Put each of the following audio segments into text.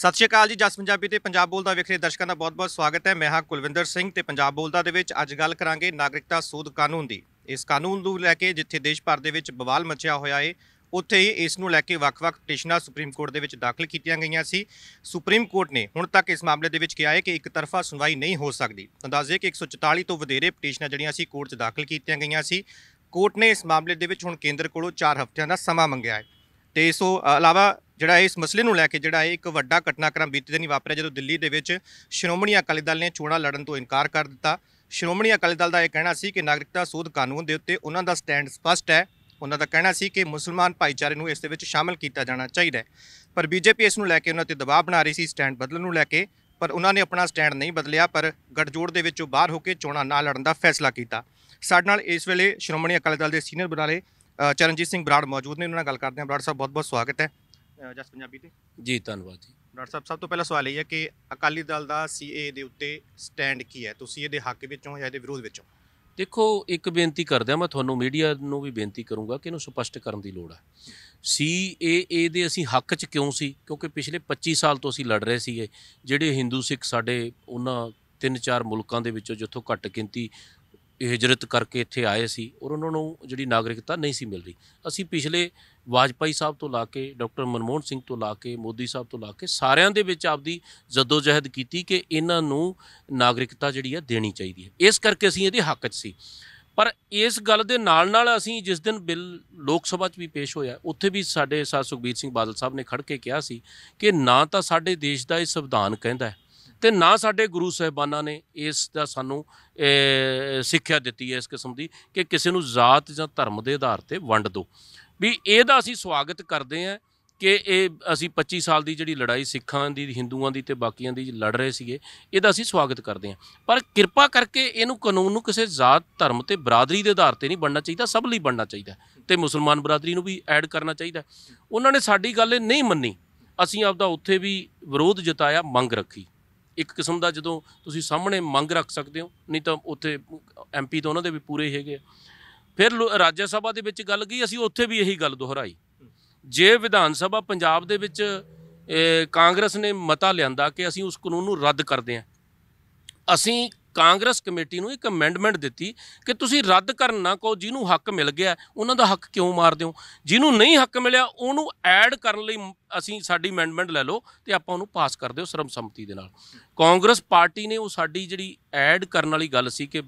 ਸਤਿ ਸ਼੍ਰੀ ਅਕਾਲ ਜੀ ਜਸ ਪੰਜਾਬੀ ਤੇ ਪੰਜਾਬ ਬੋਲਦਾ ਵੇਖ ਦਰਸ਼ਕਾਂ ਦਾ ਬਹੁਤ-ਬਹੁਤ ਸਵਾਗਤ ਹੈ ਮੈਂ ਹਾਂ ਕੁਲਵਿੰਦਰ ਸਿੰਘ ਤੇ ਪੰਜਾਬ ਬੋਲਦਾ ਦੇ ਵਿੱਚ ਅੱਜ ਗੱਲ ਕਰਾਂਗੇ ਨਾਗਰਿਕਤਾ ਸੋਧ ਕਾਨੂੰਨ ਦੀ ਇਸ ਕਾਨੂੰਨ ਨੂੰ ਲੈ ਕੇ ਜਿੱਥੇ ਦੇਸ਼ ਭਰ ਦੇ ਵਿੱਚ ਬਵਾਲ ਮਚਿਆ ਹੋਇਆ ਏ ਉੱਥੇ ਹੀ ਇਸ ਨੂੰ ਲੈ ਕੇ ਵੱਖ-ਵੱਖ ਪਟੀਸ਼ਨਾਂ ਸੁਪਰੀਮ ਕੋਰਟ ਦੇ ਵਿੱਚ ਦਾਖਲ ਕੀਤੀਆਂ ਗਈਆਂ ਸੀ ਸੁਪਰੀਮ ਕੋਰਟ ਨੇ ਹੁਣ ਤੱਕ ਇਸ ਮਾਮਲੇ ਦੇ ਵਿੱਚ ਕਿਹਾ ਹੈ ਕਿ ਇੱਕ ਤਰਫਾ ਸੁਣਵਾਈ ਨਹੀਂ ਹੋ ਸਕਦੀ ਅੰਦਾਜ਼ੇ ਕਿ 144 ਤੋਂ ਵਧੇਰੇ ਪਟੀਸ਼ਨਾਂ ਜਿਹੜੀਆਂ ਸੀ ਕੋਰਟ 'ਚ ਦਾਖਲ ਕੀਤੀਆਂ ਗਈਆਂ ਸੀ ਕੋਰਟ ਨੇ ਇਸ ਮਾਮਲੇ ਦੇ ਵਿੱਚ ਹੁਣ ਕੇਂਦਰ ਕੋਲੋਂ 4 ਹਫ਼ਤਿਆਂ ਦਾ ਸਮਾਂ ਮੰਗਿਆ ਹੈ ਤੇ ਇਸ ਤੋਂ ਇਲਾਵਾ ਜਿਹੜਾ ਇਸ ਮਸਲੇ ਨੂੰ ਲੈ ਕੇ ਜਿਹੜਾ ਇੱਕ ਵੱਡਾ ਘਟਨਾਕ੍ਰਮ ਬੀਤੇ ਦਿਨੀ ਵਾਪਰਿਆ ਜਦੋਂ ਦਿੱਲੀ ਦੇ ਵਿੱਚ ਸ਼੍ਰੋਮਣੀ ਅਕਾਲੀ ਦਲ ਨੇ ਚੋਣਾਂ ਲੜਨ ਤੋਂ ਇਨਕਾਰ ਕਰ ਦਿੱਤਾ ਸ਼੍ਰੋਮਣੀ ਅਕਾਲੀ ਦਲ ਦਾ ਇਹ ਕਹਿਣਾ ਸੀ ਕਿ ਨਾਗਰਿਕਤਾ ਸੋਧ ਕਾਨੂੰਨ ਦੇ ਉੱਤੇ ਉਹਨਾਂ ਦਾ ਸਟੈਂਡ ਸਪਸ਼ਟ ਹੈ ਉਹਨਾਂ ਦਾ ਕਹਿਣਾ ਸੀ ਕਿ ਮੁਸਲਮਾਨ ਭਾਈਚਾਰੇ ਨੂੰ ਇਸ ਦੇ ਵਿੱਚ ਸ਼ਾਮਲ ਕੀਤਾ ਜਾਣਾ ਚਾਹੀਦਾ ਹੈ ਪਰ ਬੀਜੇਪੀ ਇਸ ਨੂੰ ਲੈ ਕੇ ਉਹਨਾਂ ਤੇ ਦਬਾਅ ਬਣਾ ਰਹੀ ਸੀ ਸਟੈਂਡ ਬਦਲਣ ਨੂੰ ਲੈ ਕੇ ਪਰ ਉਹਨਾਂ ਨੇ ਆਪਣਾ ਸਟੈਂਡ ਨਹੀਂ ਬਦਲਿਆ ਪਰ ਗੱਠਜੋੜ ਦੇ ਵਿੱਚੋਂ ਬਾਹਰ ਹੋ ਕੇ ਚੋਣਾਂ ਨਾ ਲੜਨ ਦਾ ਫੈਸਲਾ ਕੀਤਾ ਸਾਡੇ ਨਾਲ ਇਸ ਵੇਲੇ ਸ਼੍ਰੋਮਣੀ ਅਕਾਲੀ ਦਲ ਦੇ ਸੀਨੀਅਰ ਬੁਲਾਰੇ ਚਰਨਜੀਤ ਸਿੰਘ ਬਰਾੜ ਮੌਜੂਦ ਨੇ ਉਹਨਾਂ ਨਾਲ ਗੱਲ ਕਰਦੇ ਹਾਂ ਬਰਾੜ ਸਾਹਿਬ ਬਹੁਤ ਬਹੁਤ ਸਵਾਗਤ ਹੈ ਜਸ ਪੰਜਾਬੀ ਤੇ ਜੀ ਧੰਨਵਾਦ ਜੀ ਡਾਕਟਰ ਸਾਹਿਬ ਸਭ ਤੋਂ ਪਹਿਲਾ ਸਵਾਲ ਇਹ ਹੈ ਕਿ ਅਕਾਲੀ ਦਲ ਦਾ ਸੀਏ ਦੇ ਉੱਤੇ ਸਟੈਂਡ ਕੀ ਹੈ ਤੁਸੀਂ ਇਹਦੇ ਹੱਕ ਵਿੱਚੋਂ ਜਾਂ ਇਹਦੇ ਵਿਰੋਧ ਵਿੱਚੋਂ ਦੇਖੋ ਇੱਕ ਬੇਨਤੀ ਕਰਦਿਆਂ ਮੈਂ ਤੁਹਾਨੂੰ ਮੀਡੀਆ ਨੂੰ ਵੀ ਬੇਨਤੀ ਕਰੂੰਗਾ ਕਿ ਇਹਨੂੰ ਸਪਸ਼ਟ ਕਰਨ ਦੀ ਲੋੜ ਹੈ ਸੀਏਏ ਦੇ ਅਸੀਂ ਹੱਕ 'ਚ ਕਿਉਂ ਸੀ ਕਿਉਂਕਿ ਪਿਛਲੇ 25 ਸਾਲ ਤੋਂ ਅਸੀਂ ਲੜ ਰਹੇ ਸੀਗੇ ਜਿਹੜੇ ਹਿੰਦੂ ਸਿੱਖ ਸਾਡੇ ਉਹਨਾਂ ਤਿੰਨ ਚਾਰ ਮੁਲਕਾਂ ਦੇ ਵਿੱਚੋਂ ਜਿੱਥੋਂ ਘੱਟ ਗਿਣਤੀ ਹਿਜਰਤ ਕਰਕੇ ਇੱਥੇ ਆਏ ਸੀ ਔਰ ਉਹਨਾਂ ਨੂੰ ਜਿਹੜੀ ਨਾਗਰਿਕਤਾ ਨਹੀਂ ਸੀ ਮਿਲ ਰਹੀ ਅਸੀਂ ਪਿਛਲੇ ਵਾਜਪਾਈ ਸਾਹਿਬ ਤੋਂ ਲਾ ਕੇ ਡਾਕਟਰ ਮਨਮੋਹਨ ਸਿੰਘ ਤੋਂ ਲਾ ਕੇ ਮੋਦੀ ਸਾਹਿਬ ਤੋਂ ਲਾ ਕੇ ਸਾਰਿਆਂ ਦੇ ਵਿੱਚ ਆਪਦੀ ਜਦੋਜਹਿਦ ਕੀਤੀ ਕਿ ਇਹਨਾਂ ਨੂੰ ਨਾਗਰਿਕਤਾ ਜਿਹੜੀ ਹੈ ਦੇਣੀ ਚਾਹੀਦੀ ਹੈ ਇਸ ਕਰਕੇ ਅਸੀਂ ਇਹਦੇ ਹੱਕ 'ਚ ਸੀ ਪਰ ਇਸ ਗੱਲ ਦੇ ਨਾਲ ਨਾਲ ਅਸੀਂ ਜਿਸ ਦਿਨ ਬਿੱਲ ਲੋਕ ਸਭਾ 'ਚ ਵੀ ਪੇਸ਼ ਹੋਇਆ ਉੱਥੇ ਵੀ ਸਾਡੇ ਸਾਥ ਸੁਖਬੀਰ ਸਿੰਘ ਬਾਦਲ ਸਾਹਿਬ ਨੇ ਖੜ ਕੇ ਕਿਹਾ ਸੀ ਕਿ ਨਾ ਤਾਂ ਸਾਡੇ ਦੇਸ਼ ਦਾ ਇਹ ਸੰਵਿਧਾਨ ਕਹਿੰਦਾ ਹੈ ਤੇ ਨਾ ਸਾਡੇ ਗੁਰੂ ਸਹਿਬਾਨਾਂ ਨੇ ਇਸ ਦਾ ਸਾਨੂੰ ਸਿੱਖਿਆ ਦਿੱਤੀ ਹੈ ਇਸ ਕਿਸਮ ਦੀ ਕਿ ਕਿਸੇ ਨੂੰ ਜਾਤ ਜਾਂ ਧਰਮ ਦੇ ਆਧਾਰ ਤੇ ਵੰਡ ਦੋ ਵੀ ਇਹਦਾ ਅਸੀਂ ਸਵਾਗਤ ਕਰਦੇ ਹਾਂ ਕਿ ਇਹ ਅਸੀਂ 25 ਸਾਲ ਦੀ ਜਿਹੜੀ ਲੜਾਈ ਸਿੱਖਾਂ ਦੀ ਹਿੰਦੂਆਂ ਦੀ ਤੇ ਬਾਕੀਆਂ ਦੀ ਲੜ ਰਹੇ ਸੀਗੇ ਇਹਦਾ ਅਸੀਂ ਸਵਾਗਤ ਕਰਦੇ ਹਾਂ ਪਰ ਕਿਰਪਾ ਕਰਕੇ ਇਹਨੂੰ ਕਾਨੂੰਨ ਨੂੰ ਕਿਸੇ ਜਾਤ ਧਰਮ ਤੇ ਬਰਾਦਰੀ ਦੇ ਆਧਾਰ ਤੇ ਨਹੀਂ ਬਣਨਾ ਚਾਹੀਦਾ ਸਭ ਲਈ ਬਣਨਾ ਚਾਹੀਦਾ ਤੇ ਮੁਸਲਮਾਨ ਬਰਾਦਰੀ ਨੂੰ ਵੀ ਐਡ ਕਰਨਾ ਚਾਹੀਦਾ ਉਹਨਾਂ ਨੇ ਸਾਡੀ ਗੱਲ ਨਹੀਂ ਮੰਨੀ ਅਸੀਂ ਆਪਦਾ ਉੱਥੇ ਵੀ ਵਿਰੋਧ ਜਤਾਇਆ ਮੰਗ ਰੱਖੀ ਇੱਕ ਕਿਸਮ ਦਾ ਜਦੋਂ ਤੁਸੀਂ ਸਾਹਮਣੇ ਮੰਗ ਰੱਖ ਸਕਦੇ ਹੋ ਨਹੀਂ ਤਾਂ ਉੱਥੇ ਐਮਪੀ ਤਾਂ ਉਹਨਾਂ ਦੇ ਵੀ ਪੂਰੇ ਹੈਗੇ ਫਿਰ ਰਾਜ ਸਭਾ ਦੇ ਵਿੱਚ ਗੱਲ ਗਈ ਅਸੀਂ ਉੱਥੇ ਵੀ ਇਹੀ ਗੱਲ ਦੁਹਰਾਈ ਜੇ ਵਿਧਾਨ ਸਭਾ ਪੰਜਾਬ ਦੇ ਵਿੱਚ ਕਾਂਗਰਸ ਨੇ ਮਤਾ ਲਿਆਂਦਾ ਕਿ ਅਸੀਂ ਉਸ ਕਾਨੂੰਨ ਨੂੰ ਰੱਦ ਕਰਦੇ ਹਾਂ ਅਸੀਂ ਕਾਂਗਰਸ ਕਮੇਟੀ ਨੂੰ ਇੱਕ ਅਮੈਂਡਮੈਂਟ ਦਿੱਤੀ ਕਿ ਤੁਸੀਂ ਰੱਦ ਕਰਨ ਨਾ ਕਹੋ ਜਿਹਨੂੰ ਹੱਕ ਮਿਲ ਗਿਆ ਉਹਨਾਂ ਦਾ ਹੱਕ ਕਿਉਂ ਮਾਰਦੇ ਹੋ ਜਿਹਨੂੰ ਨਹੀਂ ਹੱਕ ਮਿਲਿਆ ਉਹਨੂੰ ਐਡ ਕਰਨ ਲਈ ਅਸੀਂ ਸਾਡੀ ਅਮੈਂਡਮੈਂਟ ਲੈ ਲਓ ਤੇ ਆਪਾਂ ਉਹਨੂੰ ਪਾਸ ਕਰ ਦਿਓ ਸੰਮਤੀ ਦੇ ਨਾਲ ਕਾਂਗਰਸ ਪਾਰਟੀ ਨੇ ਉਹ ਸਾਡੀ ਜਿਹੜੀ ਐਡ ਕਰਨ ਵਾਲੀ ਗੱਲ ਸੀ ਕਿ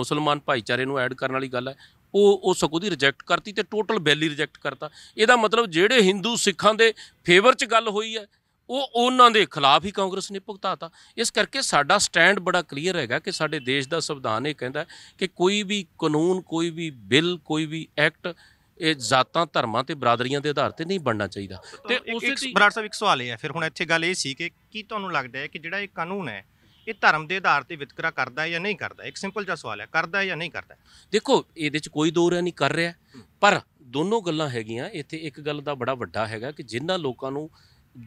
ਮੁਸਲਮਾਨ ਭਾਈਚਾਰੇ ਨੂੰ ਐਡ ਕਰਨ ਵਾਲੀ ਗੱਲ ਹੈ ਉਹ ਉਹ ਸਕੂ ਦੀ ਰਿਜੈਕਟ ਕਰਤੀ ਤੇ ਟੋਟਲ ਬੈਲੀ ਰਿਜੈਕਟ ਕਰਤਾ ਇਹਦਾ ਮਤਲਬ ਜਿਹੜੇ ਹਿੰਦੂ ਸਿੱਖਾਂ ਦੇ ਫੇਵਰ 'ਚ ਗੱਲ ਹੋਈ ਹੈ ਉਹ ਉਹਨਾਂ ਦੇ ਖਿਲਾਫ ਹੀ ਕਾਂਗਰਸ ਨੇ ਭੁਗਤਾਤਾ ਇਸ ਕਰਕੇ ਸਾਡਾ ਸਟੈਂਡ ਬੜਾ ਕਲੀਅਰ ਹੈਗਾ ਕਿ ਸਾਡੇ ਦੇਸ਼ ਦਾ ਸੰਵਿਧਾਨ ਇਹ ਕਹਿੰਦਾ ਕਿ ਕੋਈ ਵੀ ਕਾਨੂੰਨ ਕੋਈ ਵੀ ਬਿੱਲ ਕੋਈ ਵੀ ਐਕਟ ਇਹ ਜਾਤਾਂ ਧਰਮਾਂ ਤੇ ਬਰਾਦਰੀਆਂ ਦੇ ਆਧਾਰ ਤੇ ਨਹੀਂ ਬਣਨਾ ਚਾਹੀਦਾ ਤੇ ਉਸੇ ਦੀ ਬਰਾੜ ਸਾਹਿਬ ਇੱਕ ਸਵਾਲ ਇਹ ਹੈ ਫਿਰ ਹੁਣ ਇੱਥੇ ਗੱਲ ਇਹ ਸੀ ਕਿ ਕੀ ਤੁਹਾਨੂੰ ਲੱਗਦਾ ਹੈ ਕਿ ਜਿਹੜਾ ਇਹ ਕਾਨੂੰਨ ਹੈ ਇਹ ਧਰਮ ਦੇ ਆਧਾਰ ਤੇ ਵਿਤਕਰਾ ਕਰਦਾ ਹੈ ਜਾਂ ਨਹੀਂ ਕਰਦਾ ਇੱਕ ਸਿੰਪਲ ਜਿਹਾ ਸਵਾਲ ਹੈ ਕਰਦਾ ਹੈ ਜਾਂ ਨਹੀਂ ਕਰਦਾ ਦੇਖੋ ਇਹਦੇ 'ਚ ਕੋਈ ਦੋ ਰਿਆ ਨਹੀਂ ਕਰ ਰਿਹਾ ਪਰ ਦੋਨੋਂ ਗੱਲਾਂ ਹੈਗੀਆਂ ਇੱਥੇ ਇੱਕ ਗੱਲ ਦਾ ਬੜਾ ਵੱਡਾ ਹੈਗਾ ਕਿ ਜਿਨ੍ਹਾਂ ਲੋਕਾਂ ਨੂੰ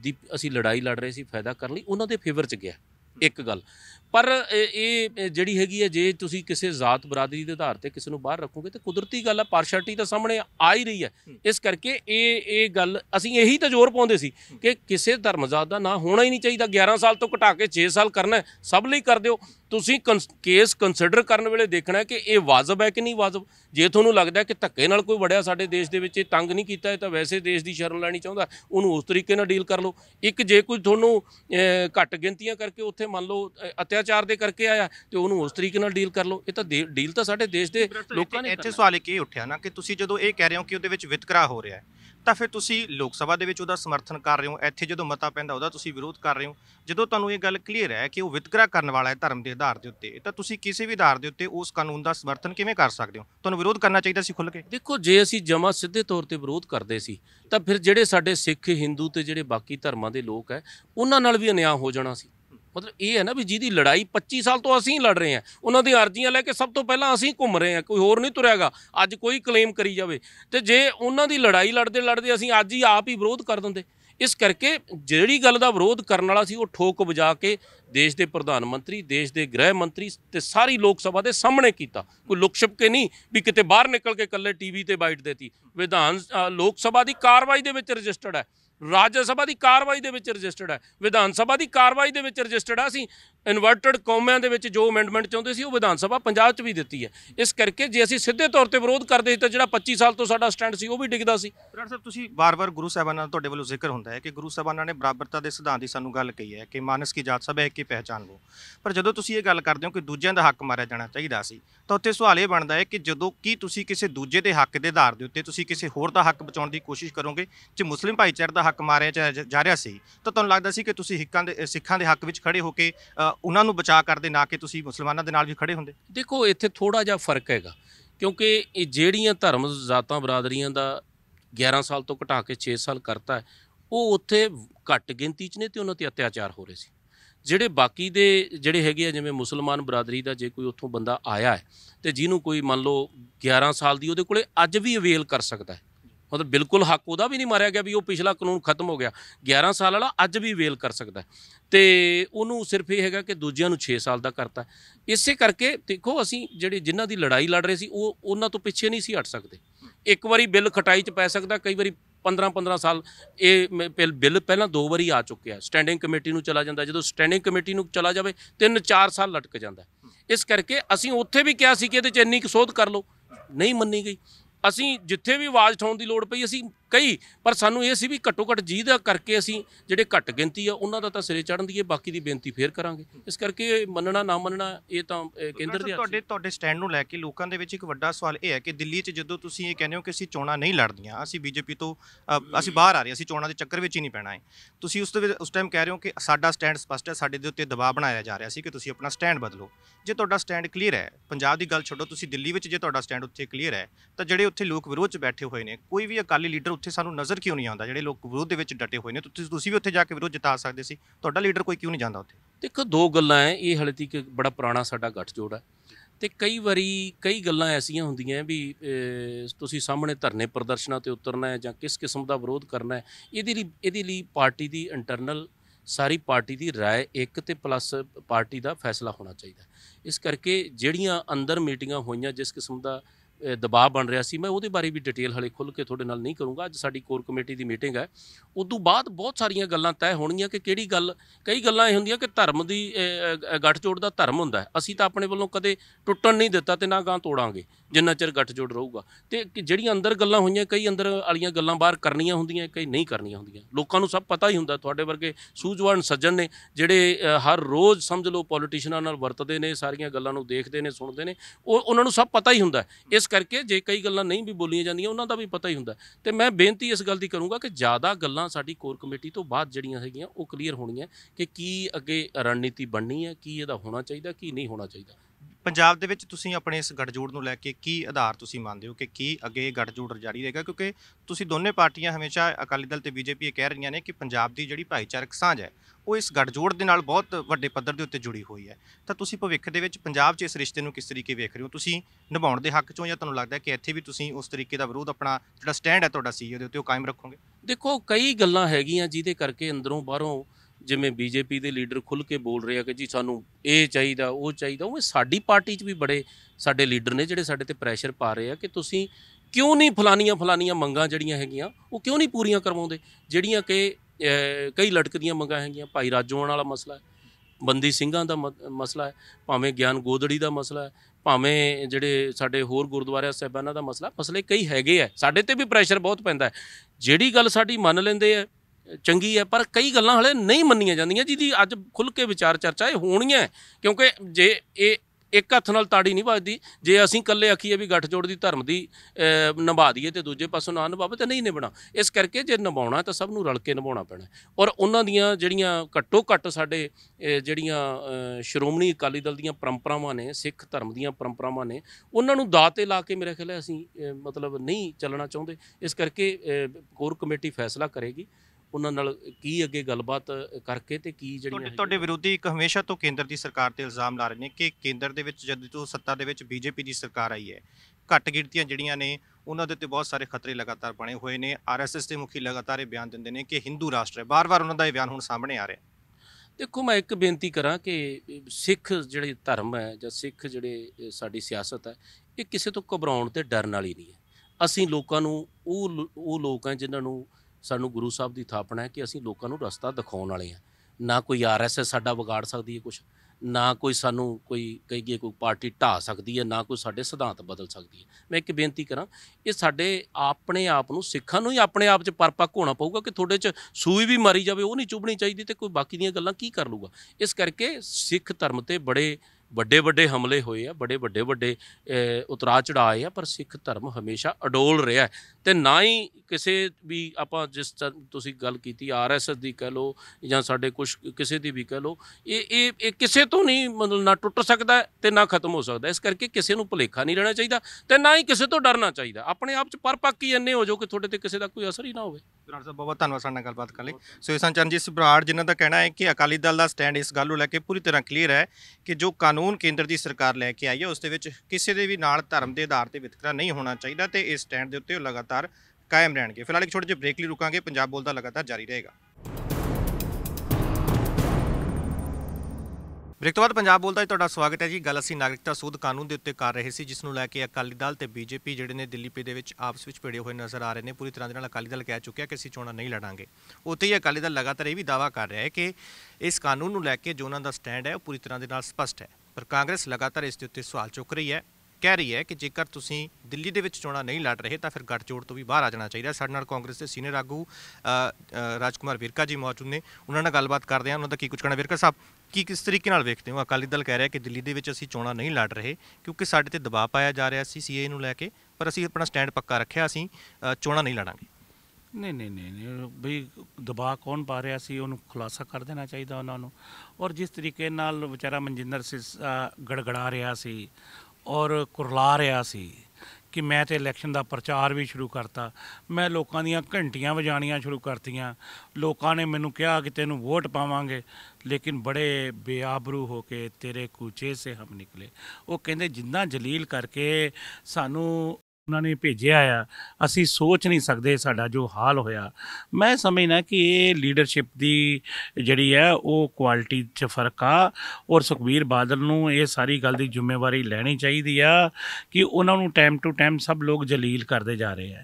ਦੀ ਅਸੀਂ ਲੜਾਈ ਲੜ ਰਹੇ ਸੀ ਫਾਇਦਾ ਕਰਨ ਲਈ ਉਹਨਾਂ ਦੇ ਫੇਵਰ 'ਚ ਗਿਆ ਇੱਕ ਗੱਲ ਪਰ ਇਹ ਜਿਹੜੀ ਹੈਗੀ ਹੈ ਜੇ ਤੁਸੀਂ ਕਿਸੇ ਜ਼ਾਤ ਬਰਾਦਰੀ ਦੇ ਆਧਾਰ ਤੇ ਕਿਸੇ ਨੂੰ ਬਾਹਰ ਰੱਖੋਗੇ ਤੇ ਕੁਦਰਤੀ ਗੱਲ ਹੈ ਪਾਰਸ਼ੈਲਿਟੀ ਤਾਂ ਸਾਹਮਣੇ ਆ ਹੀ ਰਹੀ ਹੈ ਇਸ ਕਰਕੇ ਇਹ ਇਹ ਗੱਲ ਅਸੀਂ ਇਹੀ ਤਾਂ ਜ਼ੋਰ ਪਾਉਂਦੇ ਸੀ ਕਿ ਕਿਸੇ ਧਰਮ ਜ਼ਾਤ ਦਾ ਨਾ ਹੋਣਾ ਹੀ ਨਹੀਂ ਚਾਹੀਦਾ 11 ਸਾਲ ਤੋਂ ਘਟਾ ਕੇ 6 ਸਾਲ ਕਰਨਾ ਸਭ ਲਈ ਕਰ ਦਿਓ ਤੁਸੀਂ ਕੇਸ ਕੰਸੀਡਰ ਕਰਨ ਵੇਲੇ ਦੇਖਣਾ ਕਿ ਇਹ ਵਾਜਬ ਹੈ ਕਿ ਨਹੀਂ ਵਾਜਬ ਜੇ ਤੁਹਾਨੂੰ ਲੱਗਦਾ ਕਿ ਧੱਕੇ ਨਾਲ ਕੋਈ ਵੜਿਆ ਸਾਡੇ ਦੇਸ਼ ਦੇ ਵਿੱਚ ਇਹ ਤੰਗ ਨਹੀਂ ਕੀਤਾ ਇਹ ਤਾਂ ਵੈਸੇ ਦੇਸ਼ ਦੀ ਸ਼ਰਨ ਲੈਣੀ ਚਾਹੁੰਦਾ ਉਹਨੂੰ ਉਸ ਤਰੀਕੇ ਨਾਲ ਡੀਲ ਕਰ ਲਓ ਇੱਕ ਜੇ ਕੋਈ ਤੁਹਾਨੂੰ ਘੱਟ ਗਿਣਤੀਆਂ ਕਰਕੇ ਉੱਥੇ ਮੰਨ ਲਓ ਅਤਿਆ ਭ੍ਰਿਸ਼ਟਾਚਾਰ ਦੇ ਕਰਕੇ ਆਇਆ ਤੇ ਉਹਨੂੰ ਉਸ ਤਰੀਕੇ ਨਾਲ ਡੀਲ ਕਰ ਲਓ ਇਹ ਤਾਂ ਡੀਲ ਤਾਂ ਸਾਡੇ ਦੇਸ਼ ਦੇ ਲੋਕਾਂ ਨੇ ਇੱਥੇ ਸਵਾਲ ਇਹ ਉੱਠਿਆ ਨਾ ਕਿ ਤੁਸੀਂ ਜਦੋਂ ਇਹ ਕਹਿ ਰਹੇ ਹੋ ਕਿ ਉਹਦੇ ਵਿੱਚ ਵਿਤਕਰਾ ਹੋ ਰਿਹਾ ਹੈ ਤਾਂ ਫਿਰ ਤੁਸੀਂ ਲੋਕ ਸਭਾ ਦੇ ਵਿੱਚ ਉਹਦਾ ਸਮਰਥਨ ਕਰ ਰਹੇ ਹੋ ਇੱਥੇ ਜਦੋਂ ਮਤਾ ਪੈਂਦਾ ਉਹਦਾ ਤੁਸੀਂ ਵਿਰੋਧ ਕਰ ਰਹੇ ਹੋ ਜਦੋਂ ਤੁਹਾਨੂੰ ਇਹ ਗੱਲ ਕਲੀਅਰ ਹੈ ਕਿ ਉਹ ਵਿਤਕਰਾ ਕਰਨ ਵਾਲਾ ਹੈ ਧਰਮ ਦੇ ਆਧਾਰ ਦੇ ਉੱਤੇ ਤਾਂ ਤੁਸੀਂ ਕਿਸੇ ਵੀ ਆਧਾਰ ਦੇ ਉੱਤੇ ਉਸ ਕਾਨੂੰਨ ਦਾ ਸਮਰਥਨ ਕਿਵੇਂ ਕਰ ਸਕਦੇ ਹੋ ਤੁਹਾਨੂੰ ਵਿਰੋਧ ਕਰਨਾ ਚਾਹੀਦਾ ਸੀ ਖੁੱਲ ਕੇ ਦੇਖੋ ਜੇ ਅਸੀਂ ਜਮਾ ਸਿੱਧੇ ਤੌਰ ਤੇ ਵਿਰੋਧ ਕਰਦੇ ਸੀ ਤਾਂ ਫਿਰ ਜਿਹੜੇ ਸਾਡੇ ਸਿੱਖ ਹਿੰਦੂ ਤੇ ਜਿਹੜੇ ਬਾਕੀ ਧਰਮਾਂ ਦੇ ਲੋਕ ਹੈ ਉਹਨਾਂ ਨਾਲ ਵੀ ਅਨਿਆਂ ਹੋ ਜਾਣਾ ਸੀ ਮਤਲਬ ਇਹ ਹੈ ਨਾ ਵੀ ਜਿਹਦੀ ਲੜਾਈ 25 ਸਾਲ ਤੋਂ ਅਸੀਂ ਲੜ ਰਹੇ ਹਾਂ ਉਹਨਾਂ ਦੀ ਅਰਜ਼ੀਆਂ ਲੈ ਕੇ ਸਭ ਤੋਂ ਪਹਿਲਾਂ ਅਸੀਂ ਘੁੰਮ ਰਹੇ ਹਾਂ ਕੋਈ ਹੋਰ ਨਹੀਂ ਤੁਰਿਆਗਾ ਅੱਜ ਕੋਈ ਕਲੇਮ ਕਰੀ ਜਾਵੇ ਤੇ ਜੇ ਉਹਨਾਂ ਦੀ ਲੜਾਈ ਲੜਦੇ ਲੜਦੇ ਅਸੀਂ ਅੱਜ ਹੀ ਆਪ ਹੀ ਵਿਰੋਧ ਕਰ ਦਿੰਦੇ ਇਸ ਕਰਕੇ ਜਿਹੜੀ ਗੱਲ ਦਾ ਵਿਰੋਧ ਕਰਨ ਵਾਲਾ ਸੀ ਉਹ ਠੋਕ ਵਜਾ ਕੇ ਦੇਸ਼ ਦੇ ਪ੍ਰਧਾਨ ਮੰਤਰੀ ਦੇਸ਼ ਦੇ ਗ੍ਰਹਿ ਮੰਤਰੀ ਤੇ ਸਾਰੀ ਲੋਕ ਸਭਾ ਦੇ ਸਾਹਮਣੇ ਕੀਤਾ ਕੋਈ ਲੁਕ ਛਪ ਕੇ ਨਹੀਂ ਵੀ ਕਿਤੇ ਬਾਹਰ ਨਿਕਲ ਕੇ ਇਕੱਲੇ ਟੀਵੀ ਤੇ ਬਾਈਟ ਦੇਤੀ ਵਿਧਾਨ ਲੋਕ ਸਭਾ ਦੀ ਕਾਰਵਾਈ ਦੇ ਵਿੱਚ ਰਜਿਸਟਰਡ ਹੈ ਰਾਜ ਸਭਾ ਦੀ ਕਾਰਵਾਈ ਦੇ ਵਿੱਚ ਰਜਿਸਟਰਡ ਹੈ ਵਿਧਾਨ ਸਭਾ ਦੀ ਕਾਰਵਾਈ ਦੇ ਵਿੱਚ ਰਜਿਸਟਰਡ ਆ ਅਸੀਂ ਇਨਵਰਟਡ ਕੌਮਾਂ ਦੇ ਵਿੱਚ ਜੋ ਅਮੈਂਡਮੈਂਟ ਚਾਹੁੰਦੇ ਸੀ ਉਹ ਵਿਧਾਨ ਸਭਾ ਪੰਜਾਬ 'ਚ ਵੀ ਦਿੱਤੀ ਹੈ ਇਸ ਕਰਕੇ ਜੇ ਅਸੀਂ ਸਿੱਧੇ ਤੌਰ ਤੇ ਵਿਰੋਧ ਕਰਦੇ ਤਾਂ ਜਿਹੜਾ 25 ਸਾਲ ਤੋਂ ਸਾਡਾ ਸਟੈਂਡ ਸੀ ਉਹ ਵੀ ਡਿੱਗਦਾ ਸੀ ਡਾਕਟਰ ਸਾਹਿਬ ਤੁਸੀਂ ਵਾਰ-ਵਾਰ ਗੁਰੂ ਸਾਹਿਬਾਨਾਂ ਦਾ ਤੁਹਾਡੇ ਵੱਲੋਂ ਜ਼ਿਕਰ ਹੁੰਦਾ ਹੈ ਕਿ ਗੁਰੂ ਸਾਹਿਬਾਨਾਂ ਨੇ ਬਰਾਬਰਤਾ ਦੇ ਸਿਧਾਂਤ ਦੀ ਸਾਨੂੰ ਗੱਲ ਕਹੀ ਹੈ ਕਿ ਮਾਨਸ ਕੀ ਜਾਤ ਸਭ ਹੈ ਕਿ ਪਹਿਚਾਨ ਲੋ ਪਰ ਜਦੋਂ ਤੁਸੀਂ ਇਹ ਗੱਲ ਕਰਦੇ ਹੋ ਕਿ ਦੂਜਿਆਂ ਦਾ ਹੱਕ ਮਾਰਿਆ ਜਾਣਾ ਚਾਹੀਦਾ ਸੀ ਤਾਂ ਉੱਥੇ ਸਵਾਲ ਇਹ ਬਣਦਾ ਹੈ ਕਿ ਜਦੋਂ ਕੀ ਤੁਸੀਂ ਕਿਸੇ ਦੂਜੇ ਦੇ ਹੱਕ ਦੇ ਆਧਾਰ ਦੇ ਉੱਤੇ ਤੁਸੀਂ ਕਿਸੇ ਹੋਰ ਦਾ ਹੱਕ ਬਚਾਉਣ ਦੀ ਕੋਸ਼ਿਸ਼ ਕਰੋਗੇ ਜੇ ਮੁਸਲਿਮ ਭਾਈਚਾਰੇ ਦਾ ਹੱਕ ਮਾਰਿਆ ਜਾ ਰਿਹਾ ਸੀ ਤਾਂ ਤੁਹਾਨੂੰ ਲੱਗਦਾ ਸੀ ਕਿ ਤੁਸੀਂ ਹਿੱਕਾਂ ਦੇ ਸਿੱਖਾਂ ਦੇ ਹੱਕ ਵਿੱਚ ਖੜੇ ਹੋ ਕੇ ਉਹਨਾਂ ਨੂੰ ਬਚਾ ਕਰਦੇ ਨਾ ਕਿ ਤੁਸੀਂ ਮੁਸਲਮਾਨਾਂ ਦੇ ਨਾਲ ਵੀ ਖੜੇ ਹੁੰਦੇ ਦੇਖੋ ਇੱਥੇ ਥੋੜਾ ਜਿਹਾ ਫਰਕ ਹੈਗਾ ਕਿਉਂਕਿ ਇਹ ਜਿਹੜੀਆਂ ਧਰਮ ਜਾਤਾਂ ਬਰਾਦਰੀਆਂ ਦਾ 11 ਸਾਲ ਤੋਂ ਘਟਾ ਕੇ 6 ਸਾਲ ਕਰਤਾ ਉਹ ਉੱਥੇ ਘੱਟ ਗਿਣਤੀ 'ਚ ਨੇ ਤੇ ਉਹਨਾਂ ਤੇ ਅਤਿਆਚਾਰ ਹੋ ਰਹੇ ਸੀ ਜਿਹੜੇ ਬਾਕੀ ਦੇ ਜਿਹੜੇ ਹੈਗੇ ਆ ਜਿਵੇਂ ਮੁਸਲਮਾਨ ਬਰਾਦਰੀ ਦਾ ਜੇ ਕੋਈ ਉੱਥੋਂ ਬੰਦਾ ਆਇਆ ਹੈ ਤੇ ਜਿਹਨੂੰ ਕੋਈ ਮੰਨ ਲਓ 11 ਸਾਲ ਦੀ ਉਹਦੇ ਕੋਲੇ ਅੱਜ ਵੀ ਅਵੇਲ ਕਰ ਸਕਦਾ ਹੈ ਮਤਲਬ ਬਿਲਕੁਲ ਹੱਕ ਉਹਦਾ ਵੀ ਨਹੀਂ ਮਾਰਿਆ ਗਿਆ ਵੀ ਉਹ ਪਿਛਲਾ ਕਾਨੂੰਨ ਖਤਮ ਹੋ ਗਿਆ 11 ਸਾਲ ਵਾਲਾ ਅੱਜ ਵੀ ਵੇਲ ਕਰ ਸਕਦਾ ਤੇ ਉਹਨੂੰ ਸਿਰਫ ਇਹ ਹੈਗਾ ਕਿ ਦੂਜਿਆਂ ਨੂੰ 6 ਸਾਲ ਦਾ ਕਰਤਾ ਇਸੇ ਕਰਕੇ ਦੇਖੋ ਅਸੀਂ ਜਿਹੜੇ ਜਿਨ੍ਹਾਂ ਦੀ ਲੜਾਈ ਲੜ ਰਹੇ ਸੀ ਉਹ ਉਹਨਾਂ ਤੋਂ ਪਿੱਛੇ ਨਹੀਂ ਸੀ ਹਟ ਸਕਦੇ ਇੱਕ ਵਾਰੀ ਬਿੱਲ ਖਟਾਈ 'ਚ ਪੈ ਸਕਦਾ ਕਈ ਵਾਰੀ 15-15 ਸਾਲ ਇਹ ਬਿੱਲ ਪਹਿਲਾਂ ਦੋ ਵਾਰੀ ਆ ਚੁੱਕਿਆ ਸਟੈਂਡਿੰਗ ਕਮੇਟੀ ਨੂੰ ਚਲਾ ਜਾਂਦਾ ਜਦੋਂ ਸਟੈਂਡਿੰਗ ਕਮੇਟੀ ਨੂੰ ਚਲਾ ਜਾਵੇ 3-4 ਸਾਲ ਲਟਕ ਜਾਂਦਾ ਇਸ ਕਰਕੇ ਅਸੀਂ ਉੱਥੇ ਵੀ ਕਿਹਾ ਸੀ ਕਿ ਇਹਦੇ 'ਚ ਇੰਨੀ ਕੁ ਸੋਧ ਕਰ ਲਓ ਨਹੀਂ ਮੰਨੀ ਗਈ ਅਸੀਂ ਜਿੱਥੇ ਵੀ ਆਵਾਜ਼ ਠਾਉਣ ਦੀ ਲੋੜ ਪਈ ਅਸੀਂ ਕਈ ਪਰ ਸਾਨੂੰ ਇਹ ਸੀ ਵੀ ਘੱਟੋ ਘੱਟ ਜੀਦ ਕਰਕੇ ਅਸੀਂ ਜਿਹੜੇ ਘੱਟ ਗਿਣਤੀ ਆ ਉਹਨਾਂ ਦਾ ਤਾਂ ਸਿਰੇ ਚੜਨ ਦੀਏ ਬਾਕੀ ਦੀ ਬੇਨਤੀ ਫੇਰ ਕਰਾਂਗੇ ਇਸ ਕਰਕੇ ਮੰਨਣਾ ਨਾ ਮੰਨਣਾ ਇਹ ਤਾਂ ਕੇਂਦਰ ਦੇ ਤੁਹਾਡੇ ਤੁਹਾਡੇ ਸਟੈਂਡ ਨੂੰ ਲੈ ਕੇ ਲੋਕਾਂ ਦੇ ਵਿੱਚ ਇੱਕ ਵੱਡਾ ਸਵਾਲ ਇਹ ਹੈ ਕਿ ਦਿੱਲੀ 'ਚ ਜਦੋਂ ਤੁਸੀਂ ਇਹ ਕਹਿੰਦੇ ਹੋ ਕਿ ਅਸੀਂ ਚੋਣਾਂ ਨਹੀਂ ਲੜਦੀਆਂ ਅਸੀਂ ਬੀਜੇਪੀ ਤੋਂ ਅਸੀਂ ਬਾਹਰ ਆ ਰਹੇ ਅਸੀਂ ਚੋਣਾਂ ਦੇ ਚੱਕਰ ਵਿੱਚ ਹੀ ਨਹੀਂ ਪੈਣਾ ਹੈ ਤੁਸੀਂ ਉਸ ਦੇ ਉਸ ਟਾਈਮ ਕਹਿ ਰਹੇ ਹੋ ਕਿ ਸਾਡਾ ਸਟੈਂਡ ਸਪਸ਼ਟ ਹੈ ਸਾਡੇ ਦੇ ਉੱਤੇ ਦਬਾਅ ਬਣਾਇਆ ਜਾ ਰਿਹਾ ਸੀ ਕਿ ਤੁਸੀਂ ਆਪਣਾ ਸਟੈਂਡ ਬਦਲੋ ਜੇ ਤੁਹਾਡਾ ਸਟੈਂਡ ਕਲੀਅਰ ਹੈ ਪੰਜਾਬ ਦੀ ਗੱਲ ਛੱਡੋ ਤੁਸੀਂ ਦਿੱਲੀ ਵਿੱਚ ਜੇ ਤੁਹਾਡਾ ਸਟੈਂਡ ਉੱਥੇ ਕਲੀਅਰ ਹੈ ਤਾਂ ਜਿਹੜੇ ਉੱਥੇ ਲੋਕ ਵਿਰੋਧ 'ਚ ਬੈਠੇ ਹੋਏ ਨੇ ਕੋਈ ਵੀ ਅਕਾਲੀ ਲੀਡਰ ਉੱਥੇ ਸਾਨੂੰ ਨਜ਼ਰ ਕਿਉਂ ਨਹੀਂ ਆਉਂਦਾ ਜਿਹੜੇ ਲੋਕ ਵਿਰੋਧ ਦੇ ਵਿੱਚ ਡਟੇ ਹੋਏ ਨੇ ਤੁਸੀਂ ਤੁਸੀਂ ਵੀ ਉੱਥੇ ਜਾ ਕੇ ਵਿਰੋਧ ਜਤਾ ਸਕਦੇ ਸੀ ਤੁਹਾਡਾ ਲੀਡਰ ਕੋਈ ਕਿਉਂ ਨਹੀਂ ਜਾਂਦਾ ਉੱਥੇ ਦੇਖੋ ਦੋ ਗੱਲਾਂ ਐ ਇਹ ਹਲੇ ਤੱਕ ਬੜਾ ਪੁਰਾਣਾ ਸਾਡਾ ਗੱਠਜੋੜ ਹੈ ਤੇ ਕਈ ਵਾਰੀ ਕਈ ਗੱਲਾਂ ਐਸੀਆਂ ਹੁੰਦੀਆਂ ਵੀ ਤੁਸੀਂ ਸਾਹਮਣੇ ਧਰਨੇ ਪ੍ਰਦਰਸ਼ਨਾਂ ਤੇ ਉਤਰਨਾ ਹੈ ਜਾਂ ਕਿਸ ਕਿਸਮ ਦਾ ਵਿਰੋਧ ਕਰਨਾ ਹੈ ਇਹਦੇ ਲਈ ਇਹਦੇ ਲਈ ਪਾਰਟੀ ਦੀ ਇੰਟਰਨਲ ਸਾਰੀ ਪਾਰਟੀ ਦੀ رائے ਇੱਕ ਤੇ ਪਲੱਸ ਪਾਰਟੀ ਦਾ ਫੈਸਲਾ ਹੋਣਾ ਚਾਹੀਦਾ ਇਸ ਕਰਕੇ ਜਿਹੜੀਆਂ ਅੰਦਰ ਮੀਟਿੰਗਾਂ ਹੋਈਆਂ ਜਿਸ ਕਿਸਮ ਦਾ ਦਬਾਅ ਬਣ ਰਿਹਾ ਸੀ ਮੈਂ ਉਹਦੇ ਬਾਰੇ ਵੀ ਡਿਟੇਲ ਹਲੇ ਖੁੱਲ ਕੇ ਤੁਹਾਡੇ ਨਾਲ ਨਹੀਂ ਕਰੂੰਗਾ ਅੱਜ ਸਾਡੀ ਕੋਰ ਕਮੇਟੀ ਦੀ ਮੀਟਿੰਗ ਹੈ ਉਸ ਤੋਂ ਬਾਅਦ ਬਹੁਤ ਸਾਰੀਆਂ ਗੱਲਾਂ ਤੈਅ ਹੋਣਗੀਆਂ ਕਿ ਕਿਹੜੀ ਗੱਲ ਕਈ ਗੱਲਾਂ ਇਹ ਹੁੰਦੀਆਂ ਕਿ ਧਰਮ ਦੀ ਗੱਠਜੋੜ ਦਾ ਧਰਮ ਹੁੰਦਾ ਅਸੀਂ ਤਾਂ ਆਪਣੇ ਵੱਲੋਂ ਕਦੇ ਟੁੱਟਣ ਨਹੀਂ ਦਿੱਤਾ ਤੇ ਨਾ ਗਾਂ ਤੋੜਾਂਗੇ ਜਿੰਨਾ ਚਿਰ ਗੱਠਜੋੜ ਰਹੂਗਾ ਤੇ ਜਿਹੜੀਆਂ ਅੰਦਰ ਗੱਲਾਂ ਹੋਈਆਂ ਕਈ ਅੰਦਰ ਵਾਲੀਆਂ ਗੱਲਾਂ ਬਾਹਰ ਕਰਨੀਆਂ ਹੁੰਦੀਆਂ ਕਈ ਨਹੀਂ ਕਰਨੀਆਂ ਹੁੰਦੀਆਂ ਲੋਕਾਂ ਨੂੰ ਸਭ ਪਤਾ ਹੀ ਹੁੰਦਾ ਤੁਹਾਡੇ ਵਰਗੇ ਸੂਝਵਾਨ ਸੱਜਣ ਨੇ ਜਿਹੜੇ ਹਰ ਰੋਜ਼ ਸਮਝ ਲਓ ਪੋਲੀਟੀਸ਼ੀਨਾਂ ਨਾਲ ਵਰਤਦੇ ਨੇ ਸਾਰੀਆਂ ਗੱਲਾਂ ਨੂੰ ਦੇਖਦੇ ਨੇ ਸੁਣਦੇ ਨੇ ਉਹ ਉਹਨਾਂ ਨੂੰ ਸਭ ਪਤਾ ਹੀ ਹੁੰਦਾ ਇਸ ਕਰਕੇ ਜੇ ਕਈ ਗੱਲਾਂ ਨਹੀਂ ਵੀ ਬੋਲੀਆਂ ਜਾਂਦੀਆਂ ਉਹਨਾਂ ਦਾ ਵੀ ਪਤਾ ਹੀ ਹੁੰਦਾ ਤੇ ਮੈਂ ਬੇਨਤੀ ਇਸ ਗੱਲ ਦੀ ਕਰੂੰਗਾ ਕਿ ਜ਼ਿਆਦਾ ਗੱਲਾਂ ਸਾਡੀ ਕੋਰ ਕਮੇਟੀ ਤੋਂ ਬਾਅਦ ਜਿਹੜੀਆਂ ਹੈਗੀਆਂ ਉਹ ਕਲੀਅਰ ਹੋਣੀਆਂ ਕਿ ਕੀ ਅੱਗੇ ਰਣਨੀਤੀ ਬਣਨੀ ਹੈ ਕੀ ਇਹਦਾ ਹੋਣਾ ਚਾਹੀਦਾ ਕੀ ਨਹੀਂ ਹੋਣਾ ਚਾਹੀਦਾ ਪੰਜਾਬ ਦੇ ਵਿੱਚ ਤੁਸੀਂ ਆਪਣੇ ਇਸ ਗੱਠਜੋੜ ਨੂੰ ਲੈ ਕੇ ਕੀ ਆਧਾਰ ਤੁਸੀਂ ਮੰਨਦੇ ਹੋ ਕਿ ਕੀ ਅੱਗੇ ਗੱਠਜੋੜ ਜਾਰੀ ਰਹੇਗਾ ਕਿਉਂਕਿ ਤੁਸੀਂ ਦੋਨੇ ਪਾਰਟੀਆਂ ਹਮੇਸ਼ਾ ਅਕਾਲੀ ਦਲ ਤੇ ਬੀਜੇਪੀ ਇਹ ਕਹਿ ਰਹੀਆਂ ਨੇ ਕਿ ਪੰਜਾਬ ਦੀ ਜਿਹੜੀ ਭਾਈਚਾਰਕ ਸਾਂਝ ਹੈ ਉਹ ਇਸ ਗੱਠਜੋੜ ਦੇ ਨਾਲ ਬਹੁਤ ਵੱਡੇ ਪੱਧਰ ਦੇ ਉੱਤੇ ਜੁੜੀ ਹੋਈ ਹੈ ਤਾਂ ਤੁਸੀਂ ਭਵਿੱਖ ਦੇ ਵਿੱਚ ਪੰਜਾਬ 'ਚ ਇਸ ਰਿਸ਼ਤੇ ਨੂੰ ਕਿਸ ਤਰੀਕੇ ਵੇਖ ਰਹੇ ਹੋ ਤੁਸੀਂ ਨਿਭਾਉਣ ਦੇ ਹੱਕ 'ਚੋਂ ਜਾਂ ਤੁਹਾਨੂੰ ਲੱਗਦਾ ਕਿ ਇੱਥੇ ਵੀ ਤੁਸੀਂ ਉਸ ਤਰੀਕੇ ਦਾ ਵਿਰੋਧ ਆਪਣਾ ਜਿਹੜਾ ਸਟੈਂਡ ਹੈ ਤੁਹਾਡਾ ਸੀਓ ਦੇ ਉੱਤੇ ਉਹ ਕਾਇਮ ਰੱਖੋਗੇ ਦੇਖੋ ਕਈ ਗੱਲਾਂ ਹੈਗੀਆਂ ਜਿਹਦੇ ਕਰਕੇ ਅੰਦਰੋਂ ਬਾਹਰੋਂ ਜਿਵੇਂ ਬੀਜੇਪੀ ਦੇ ਲੀਡਰ ਖੁੱਲ ਕੇ ਬੋਲ ਰਹੇ ਆ ਕਿ ਜੀ ਸਾਨੂੰ ਇਹ ਚਾਹੀਦਾ ਉਹ ਚਾਹੀਦਾ ਉਹ ਸਾਡੀ ਪਾਰਟੀ 'ਚ ਵੀ ਬੜੇ ਸਾਡੇ ਲੀਡਰ ਨੇ ਜਿਹੜੇ ਸਾਡੇ ਤੇ ਪ੍ਰੈਸ਼ਰ ਪਾ ਰਹੇ ਆ ਕਿ ਤੁਸੀਂ ਕਿਉਂ ਨਹੀਂ ਫਲਾਨੀਆਂ ਫਲਾਨੀਆਂ ਮੰਗਾਂ ਜਿਹੜੀਆਂ ਹੈਗੀਆਂ ਉਹ ਕਿਉਂ ਨਹੀਂ ਪੂਰੀਆਂ ਕਰਵਾਉਂਦੇ ਜਿਹੜੀਆਂ ਕਿ ਕਈ ਲਟਕਦੀਆਂ ਮੰਗਾਂ ਹੈਗੀਆਂ ਭਾਈ ਰਾਜੋਆਣ ਵਾਲਾ ਮਸਲਾ ਹੈ ਬੰਦੀ ਸਿੰਘਾਂ ਦਾ ਮਸਲਾ ਹੈ ਭਾਵੇਂ ਗਿਆਨ ਗੋਦੜੀ ਦਾ ਮਸਲਾ ਹੈ ਭਾਵੇਂ ਜਿਹੜੇ ਸਾਡੇ ਹੋਰ ਗੁਰਦੁਆਰਿਆਂ ਸਾਹਿਬਾਨਾਂ ਦਾ ਮਸਲਾ ਮਸਲੇ ਕਈ ਹੈਗੇ ਆ ਸਾਡੇ ਤੇ ਵੀ ਪ੍ਰੈਸ਼ਰ ਬਹੁਤ ਪੈਂਦਾ ਹੈ ਜਿਹੜੀ ਗੱਲ ਸਾਡੀ ਮੰਨ ਲੈਂਦੇ ਆ ਚੰਗੀ ਹੈ ਪਰ ਕਈ ਗੱਲਾਂ ਹਲੇ ਨਹੀਂ ਮੰਨੀਆਂ ਜਾਂਦੀਆਂ ਜਿਹਦੀ ਅੱਜ ਖੁੱਲ ਕੇ ਵਿਚਾਰ ਚਰਚਾ ਇਹ ਹੋਣੀ ਹੈ ਕਿਉਂਕਿ ਜੇ ਇਹ ਇੱਕ ਹੱਥ ਨਾਲ ਤਾੜੀ ਨਹੀਂ ਵੱਜਦੀ ਜੇ ਅਸੀਂ ਇਕੱਲੇ ਆਖੀਏ ਵੀ ਗੱਠਜੋੜ ਦੀ ਧਰਮ ਦੀ ਨਿਭਾ ਦਈਏ ਤੇ ਦੂਜੇ ਪਾਸੋਂ ਨਾ ਨਿਭਾਵੇ ਤੇ ਨਹੀਂ ਨਿਭਣਾ ਇਸ ਕਰਕੇ ਜੇ ਨਿਭਾਉਣਾ ਤਾਂ ਸਭ ਨੂੰ ਰਲ ਕੇ ਨਿਭਾਉਣਾ ਪੈਣਾ ਔਰ ਉਹਨਾਂ ਦੀਆਂ ਜਿਹੜੀਆਂ ਘੱਟੋ ਘੱਟ ਸਾਡੇ ਜਿਹੜੀਆਂ ਸ਼੍ਰੋਮਣੀ ਅਕਾਲੀ ਦਲ ਦੀਆਂ ਪਰੰਪਰਾਵਾਂ ਨੇ ਸਿੱਖ ਧਰਮ ਦੀਆਂ ਪਰੰਪਰਾਵਾਂ ਨੇ ਉਹਨਾਂ ਨੂੰ ਦਾਤੇ ਲਾ ਕੇ ਮੇਰੇ ਖਿਆਲ ਅਸੀਂ ਮਤਲਬ ਨਹੀਂ ਚੱਲਣਾ ਚਾਹੁੰਦੇ ਇਸ ਕਰਕੇ ਕੋਰ ਕਮੇਟੀ ਫੈਸਲਾ ਕਰੇਗੀ ਉਹਨਾਂ ਨਾਲ ਕੀ ਅੱਗੇ ਗੱਲਬਾਤ ਕਰਕੇ ਤੇ ਕੀ ਜਿਹੜੀਆਂ ਤੁਹਾਡੇ ਵਿਰੋਧੀ ਇੱਕ ਹਮੇਸ਼ਾ ਤੋਂ ਕੇਂਦਰ ਦੀ ਸਰਕਾਰ ਤੇ ਇਲਜ਼ਾਮ ਲਾ ਰਹੇ ਨੇ ਕਿ ਕੇਂਦਰ ਦੇ ਵਿੱਚ ਜਦ ਤੋਂ ਸੱਤਾ ਦੇ ਵਿੱਚ ਬੀਜੇਪੀ ਦੀ ਸਰਕਾਰ ਆਈ ਹੈ ਘੱਟ ਗਿਣਤੀਆਂ ਜਿਹੜੀਆਂ ਨੇ ਉਹਨਾਂ ਦੇ ਉੱਤੇ ਬਹੁਤ ਸਾਰੇ ਖਤਰੇ ਲਗਾਤਾਰ ਬਣੇ ਹੋਏ ਨੇ ਆਰਐਸਐਸ ਦੇ ਮੁਖੀ ਲਗਾਤਾਰ ਇਹ ਬਿਆਨ ਦਿੰਦੇ ਨੇ ਕਿ ਹਿੰਦੂ ਰਾਸ਼ਟਰ ਹੈ ਬਾਰ-ਬਾਰ ਉਹਨਾਂ ਦਾ ਇਹ ਬਿਆਨ ਹੁਣ ਸਾਹਮਣੇ ਆ ਰਿਹਾ ਦੇਖੋ ਮੈਂ ਇੱਕ ਬੇਨਤੀ ਕਰਾਂ ਕਿ ਸਿੱਖ ਜਿਹੜੇ ਧਰਮ ਹੈ ਜਾਂ ਸਿੱਖ ਜਿਹੜੇ ਸਾਡੀ ਸਿਆਸਤ ਹੈ ਇਹ ਕਿਸੇ ਤੋਂ ਘਬਰਾਉਣ ਤੇ ਡਰਨ ਵਾਲੀ ਨਹੀਂ ਹੈ ਅਸੀਂ ਲੋਕਾਂ ਨੂੰ ਉਹ ਉਹ ਲੋਕ ਹੈ ਜਿਨ੍ਹਾਂ ਨੂੰ ਸਾਨੂੰ ਗੁਰੂ ਸਾਹਿਬ ਦੀ ਥਾਪਣਾ ਹੈ ਕਿ ਅਸੀਂ ਲੋਕਾਂ ਨੂੰ ਰਸਤਾ ਦਿਖਾਉਣ ਵਾਲੇ ਆ ਨਾ ਕੋਈ ਆਰਐਸਐਸ ਸਾਡਾ ਵਿਗਾੜ ਸਕਦੀ ਹੈ ਕੁਝ ਨਾ ਕੋਈ ਸਾਨੂੰ ਕੋਈ ਕਹੀਏ ਕੋਈ ਪਾਰਟੀ ਢਾ ਸਕਦੀ ਹੈ ਨਾ ਕੋਈ ਸਾਡੇ ਸਿਧਾਂਤ ਬਦਲ ਸਕਦੀ ਹੈ ਮੈਂ ਇੱਕ ਬੇਨਤੀ ਕਰਾਂ ਇਹ ਸਾਡੇ ਆਪਣੇ ਆਪ ਨੂੰ ਸਿੱਖਾਂ ਨੂੰ ਹੀ ਆਪਣੇ ਆਪ 'ਚ ਪਰਪੱਕ ਹੋਣਾ ਪਊਗਾ ਕਿ ਤੁਹਾਡੇ 'ਚ ਸੂਈ ਵੀ ਮਾਰੀ ਜਾਵੇ ਉਹ ਨਹੀਂ ਚੁਭਣੀ ਚਾਹੀਦੀ ਤੇ ਕੋਈ ਬਾਕੀ ਦੀਆਂ ਗੱਲਾਂ ਕੀ ਕਰ ਲੂਗਾ ਇਸ ਕਰਕੇ ਸਿੱਖ ਧਰਮ ਤੇ ਬੜੇ ਵੱਡੇ ਵੱਡੇ ਹਮਲੇ ਹੋਏ ਆ ਬੜੇ ਵੱਡੇ ਵੱਡੇ ਉਤਰਾ ਚੜਾਏ ਆ ਪਰ ਸਿੱਖ ਧਰਮ ਹਮੇਸ਼ਾ ਅਡੋਲ ਰਿਹਾ ਤੇ ਨਾ ਹੀ ਕਿਸੇ ਵੀ ਆਪਾਂ ਜਿਸ ਤੁਸੀਂ ਗੱਲ ਕੀਤੀ ਆਰਐਸਐਸ ਦੀ ਕਹਿ ਲੋ ਜਾਂ ਸਾਡੇ ਕੁਝ ਕਿਸੇ ਦੀ ਵੀ ਕਹਿ ਲੋ ਇਹ ਇਹ ਕਿਸੇ ਤੋਂ ਨਹੀਂ ਮਤਲਬ ਨਾ ਟੁੱਟ ਸਕਦਾ ਤੇ ਨਾ ਖਤਮ ਹੋ ਸਕਦਾ ਇਸ ਕਰਕੇ ਕਿਸੇ ਨੂੰ ਭੁਲੇਖਾ ਨਹੀਂ ਰਹਿਣਾ ਚਾਹੀਦਾ ਤੇ ਨਾ ਹੀ ਕਿਸੇ ਤੋਂ ਡਰਨਾ ਚਾਹੀਦਾ ਆਪਣੇ ਆਪ 'ਚ ਪਰਪੱਕੀ ਇੰਨੇ ਹੋ ਜਾਓ ਕਿ ਤੁਹਾਡੇ ਤੇ ਕਿਸੇ ਦਾ ਕੋਈ ਅਸਰ ਹੀ ਨਾ ਹੋਵੇ ਡਾਕਟਰ ਸਾਹਿਬ ਬਹੁਤ ਧੰਨਵਾਦ ਸਾਡੇ ਨਾਲ ਗੱਲਬਾਤ ਕਰਨ ਲਈ ਸੋ ਚੰਦ ਜੀ ਬਰਾੜ ਜਿਨ੍ਹਾਂ ਦਾ ਕਹਿਣਾ ਹੈ ਕਿ ਅਕਾਲੀ ਦਲ ਦਾ ਸਟੈਂਡ ਇਸ ਗੱਲ ਨੂੰ ਲੈ ਕੇ ਪੂਰੀ ਤਰ੍ਹਾਂ ਕਲੀਅਰ ਹੈ ਕਿ ਜੋ ਕਾਨੂੰਨ ਕਾਨੂੰਨ ਕੇਂਦਰ ਦੀ ਸਰਕਾਰ ਲੈ ਕੇ ਆਈ ਹੈ ਉਸ ਦੇ ਵਿੱਚ ਕਿਸੇ ਦੇ ਵੀ ਨਾਲ ਧਰਮ ਦੇ ਆਧਾਰ ਤੇ ਵਿਤਕਰਾ ਨਹੀਂ ਹੋਣਾ ਚਾਹੀਦਾ ਤੇ ਇਸ ਸਟੈਂਡ ਦੇ ਉੱਤੇ ਉਹ ਲਗਾਤਾਰ ਕਾਇਮ ਰਹਿਣਗੇ ਫਿਲਹਾਲ ਇੱਕ ਛੋਟੇ ਜਿਹੇ ਬ੍ਰੇਕ ਲਈ ਰੁਕਾਂਗੇ ਪੰਜਾਬ ਬੋਲ ਦਾ ਲਗਾਤਾਰ ਜਾਰੀ ਰਹੇਗਾ ਬ੍ਰੇਕ ਤੋਂ ਬਾਅਦ ਪੰਜਾਬ ਬੋਲਦਾ ਜੀ ਤੁਹਾਡਾ ਸਵਾਗਤ ਹੈ ਜੀ ਗੱਲ ਅਸੀਂ ਨਾਗਰਿਕਤਾ ਸੋਧ ਕਾਨੂੰਨ ਦੇ ਉੱਤੇ ਕਰ ਰਹੇ ਸੀ ਜਿਸ ਨੂੰ ਲੈ ਕੇ ਅਕਾਲੀ ਦਲ ਤੇ ਬੀਜੇਪੀ ਜਿਹੜੇ ਨੇ ਦਿੱਲੀ ਪੀ ਦੇ ਵਿੱਚ ਆਪਸ ਵਿੱਚ ਭਿੜੇ ਹੋਏ ਨਜ਼ਰ ਆ ਰਹੇ ਨੇ ਪੂਰੀ ਤਰ੍ਹਾਂ ਦੇ ਨਾਲ ਅਕਾਲੀ ਦਲ ਕਹਿ ਚੁੱਕਿਆ ਕਿ ਅਸੀਂ ਚੋਣਾਂ ਨਹੀਂ ਲੜਾਂਗੇ ਉੱਥੇ ਹੀ ਅਕਾਲੀ ਦਲ ਲਗਾਤਾਰ ਇਹ ਵੀ ਦਾਵਾ ਕਰ ਰਿਹਾ ਹੈ ਕਿ ਇਸ ਕਾਨੂੰਨ ਨੂੰ ਲੈ ਕੇ ਜੋ ਉਹਨਾਂ ਦਾ ਸਟੈਂਡ ਹੈ ਉਹ ਪੂਰੀ ਤਰ੍ਹਾਂ ਦੇ ਨਾਲ ਸਪਸ਼ਟ ਹੈ ਪਰ ਕਾਂਗਰਸ ਲਗਾਤਾਰ ਇਸ ਦੇ ਉੱਤੇ ਸਵਾਲ ਚੁੱਕ ਰਹੀ ਹੈ ਕਹਿ ਰਹੀ ਹੈ ਕਿ ਜੇਕਰ ਤੁਸੀਂ ਦਿੱਲੀ ਦੇ ਵਿੱਚ ਚੋਣਾਂ ਨਹੀਂ ਲੜ ਰਹੇ ਤਾਂ ਫਿਰ ਗੱਠਜੋੜ ਤੋਂ ਵੀ ਬਾਹਰ ਆ ਜਾਣਾ ਚਾਹੀਦਾ ਸਾਡੇ ਨਾਲ ਕਾਂਗਰਸ ਦੇ ਸੀਨੀਅਰ ਆਗੂ ਰਾਜਕੁਮਾਰ ਵਿਰਕਾ ਜੀ ਮੌਜੂਦ ਨੇ ਉਹਨਾਂ ਨਾਲ ਗੱਲਬਾਤ ਕਰਦੇ ਹਾਂ ਉਹਨਾਂ ਦਾ ਕੀ ਕੁਝ ਕਹਿਣਾ ਵਿਰਕਾ ਸਾਹਿਬ ਕੀ ਕਿਸ ਤਰੀਕੇ ਨਾਲ ਵੇਖਦੇ ਹੋ ਅਕਾਲੀ ਦਲ ਕਹਿ ਰਿਹਾ ਕਿ ਦਿੱਲੀ ਦੇ ਵਿੱਚ ਅਸੀਂ ਚੋਣਾਂ ਨਹੀਂ ਲੜ ਰਹੇ ਕਿਉਂਕਿ ਸਾਡੇ ਤੇ ਦਬਾਅ ਪਾਇਆ ਜਾ ਰਿਹਾ ਸੀ ਸੀਏ ਨੂੰ ਲੈ ਕੇ ਪਰ ਅਸੀਂ ਆਪਣਾ ਸਟੈਂਡ ਪੱਕਾ ਰੱਖਿਆ ਅਸੀਂ ਚੋਣਾਂ ਨਹੀਂ ਲੜਾਂਗੇ ਨਹੀਂ ਨਹੀਂ ਨਹੀਂ ਨਹੀਂ ਬਈ ਦਬਾਅ ਕੌਣ ਪਾ ਰਿਹਾ ਸੀ ਉਹਨੂੰ ਖੁਲਾਸਾ ਕਰ ਦੇਣਾ ਚਾਹੀਦਾ ਉਹਨਾਂ ਨੂੰ ਔਰ ਜਿਸ ਤਰੀਕੇ ਨਾਲ ਵਿਚਾਰਾ ਮਨਜਿੰਦਰ ਸਿੰਘ ਗੜਗੜਾ ਰਿਹਾ ਸੀ ਔਰ ਕੁਰਲਾ ਰਿਹਾ ਸੀ ਕਿ ਮੈਂ ਤੇ ਇਲੈਕਸ਼ਨ ਦਾ ਪ੍ਰਚਾਰ ਵੀ ਸ਼ੁਰੂ ਕਰਤਾ ਮੈਂ ਲੋਕਾਂ ਦੀਆਂ ਘੰਟੀਆਂ ਵਜਾਣੀਆਂ ਸ਼ੁਰੂ ਕਰਤੀਆਂ ਲੋਕਾਂ ਨੇ ਮੈਨੂੰ ਕਿਹਾ ਕਿ ਤੈਨੂੰ ਵੋਟ ਪਾਵਾਂਗੇ ਲੇਕਿਨ ਬੜੇ ਬੇਆਬਰੂ ਹੋ ਕੇ ਤੇਰੇ ਕੂਚੇ ਸੇ ਹਮ ਨਿਕਲੇ ਉਹ ਕਹਿੰਦੇ ਜਿੰਨਾ ਜਲੀਲ ਕਰਕੇ ਸਾਨੂੰ ਉਹਨਾਂ ਨੇ ਭੇਜਿਆ ਆ ਅਸੀਂ ਸੋਚ ਨਹੀਂ ਸਕਦੇ ਸਾਡਾ ਜੋ ਹਾਲ ਹੋਇਆ ਮੈਂ ਸਮਝਣਾ ਕਿ ਇਹ ਲੀਡਰਸ਼ਿਪ ਦੀ ਜਿਹੜੀ ਹੈ ਉਹ ਕੁਆਲਿਟੀ 'ਚ ਫਰਕ ਆ ਔਰ ਸੁਖਵੀਰ ਬਾਦਲ ਨੂੰ ਇਹ ਸਾਰੀ ਗੱਲ ਦੀ ਜ਼ਿੰਮੇਵਾਰੀ ਲੈਣੀ ਚਾਹੀਦੀ ਆ ਕਿ ਉਹਨਾਂ ਨੂੰ ਟਾਈਮ ਟੂ ਟਾਈਮ ਸਭ ਲੋਕ ਜਲੀਲ ਕਰਦੇ ਜਾ ਰਹੇ ਆ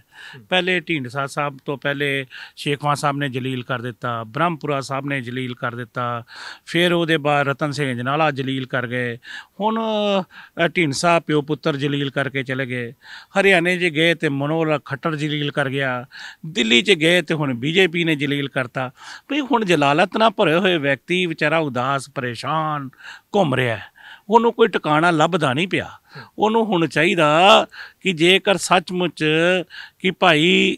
ਪਹਿਲੇ ਢਿੰਡਸਾ ਸਾਹਿਬ ਤੋਂ ਪਹਿਲੇ ਸ਼ੇਖਵਾ ਸਾਹਿਬ ਨੇ ਜਲੀਲ ਕਰ ਦਿੱਤਾ ਬ੍ਰਹਮਪੁਰਾ ਸਾਹਿਬ ਨੇ ਜਲੀਲ ਕਰ ਦਿੱਤਾ ਫਿਰ ਉਹਦੇ ਬਾਅਦ ਰਤਨ ਸਿੰਘ ਜਨਾਲਾ ਜਲੀਲ ਕਰ ਗਏ ਹੁਣ ਢਿੰਡਸਾ ਪਿਓ ਪੁੱਤਰ ਜਲੀਲ ਕਰਕੇ ਚਲੇ ਗਏ ਹਰਿਆਣੇ 'ਚ ਗਏ ਤੇ ਮਨੋਰ ਖੱਟਰ ਜਲੀਲ ਕਰ ਗਿਆ ਦਿੱਲੀ 'ਚ ਗਏ ਤੇ ਹੁਣ ਬੀਜੇਪੀ ਨੇ ਜਲੀਲ ਕਰਤਾ ਭਈ ਹੁਣ ਜਲਾਲਤ ਨਾਲ ਭਰੇ ਹੋਏ ਵਿਅਕਤੀ ਵਿਚਾਰਾ ਉਦਾਸ ਪਰੇਸ਼ਾਨ ਘੁੰਮ ਰਿਹਾ ਹੈ ਉਹਨੂੰ ਕੋਈ ਟਿਕਾਣਾ ਲੱਭਦਾ ਨਹੀਂ ਪਿਆ ਉਹਨੂੰ ਹੁਣ ਚਾਹੀਦਾ ਕਿ ਜੇਕਰ ਸੱਚਮੁੱਚ ਕਿ ਭਾਈ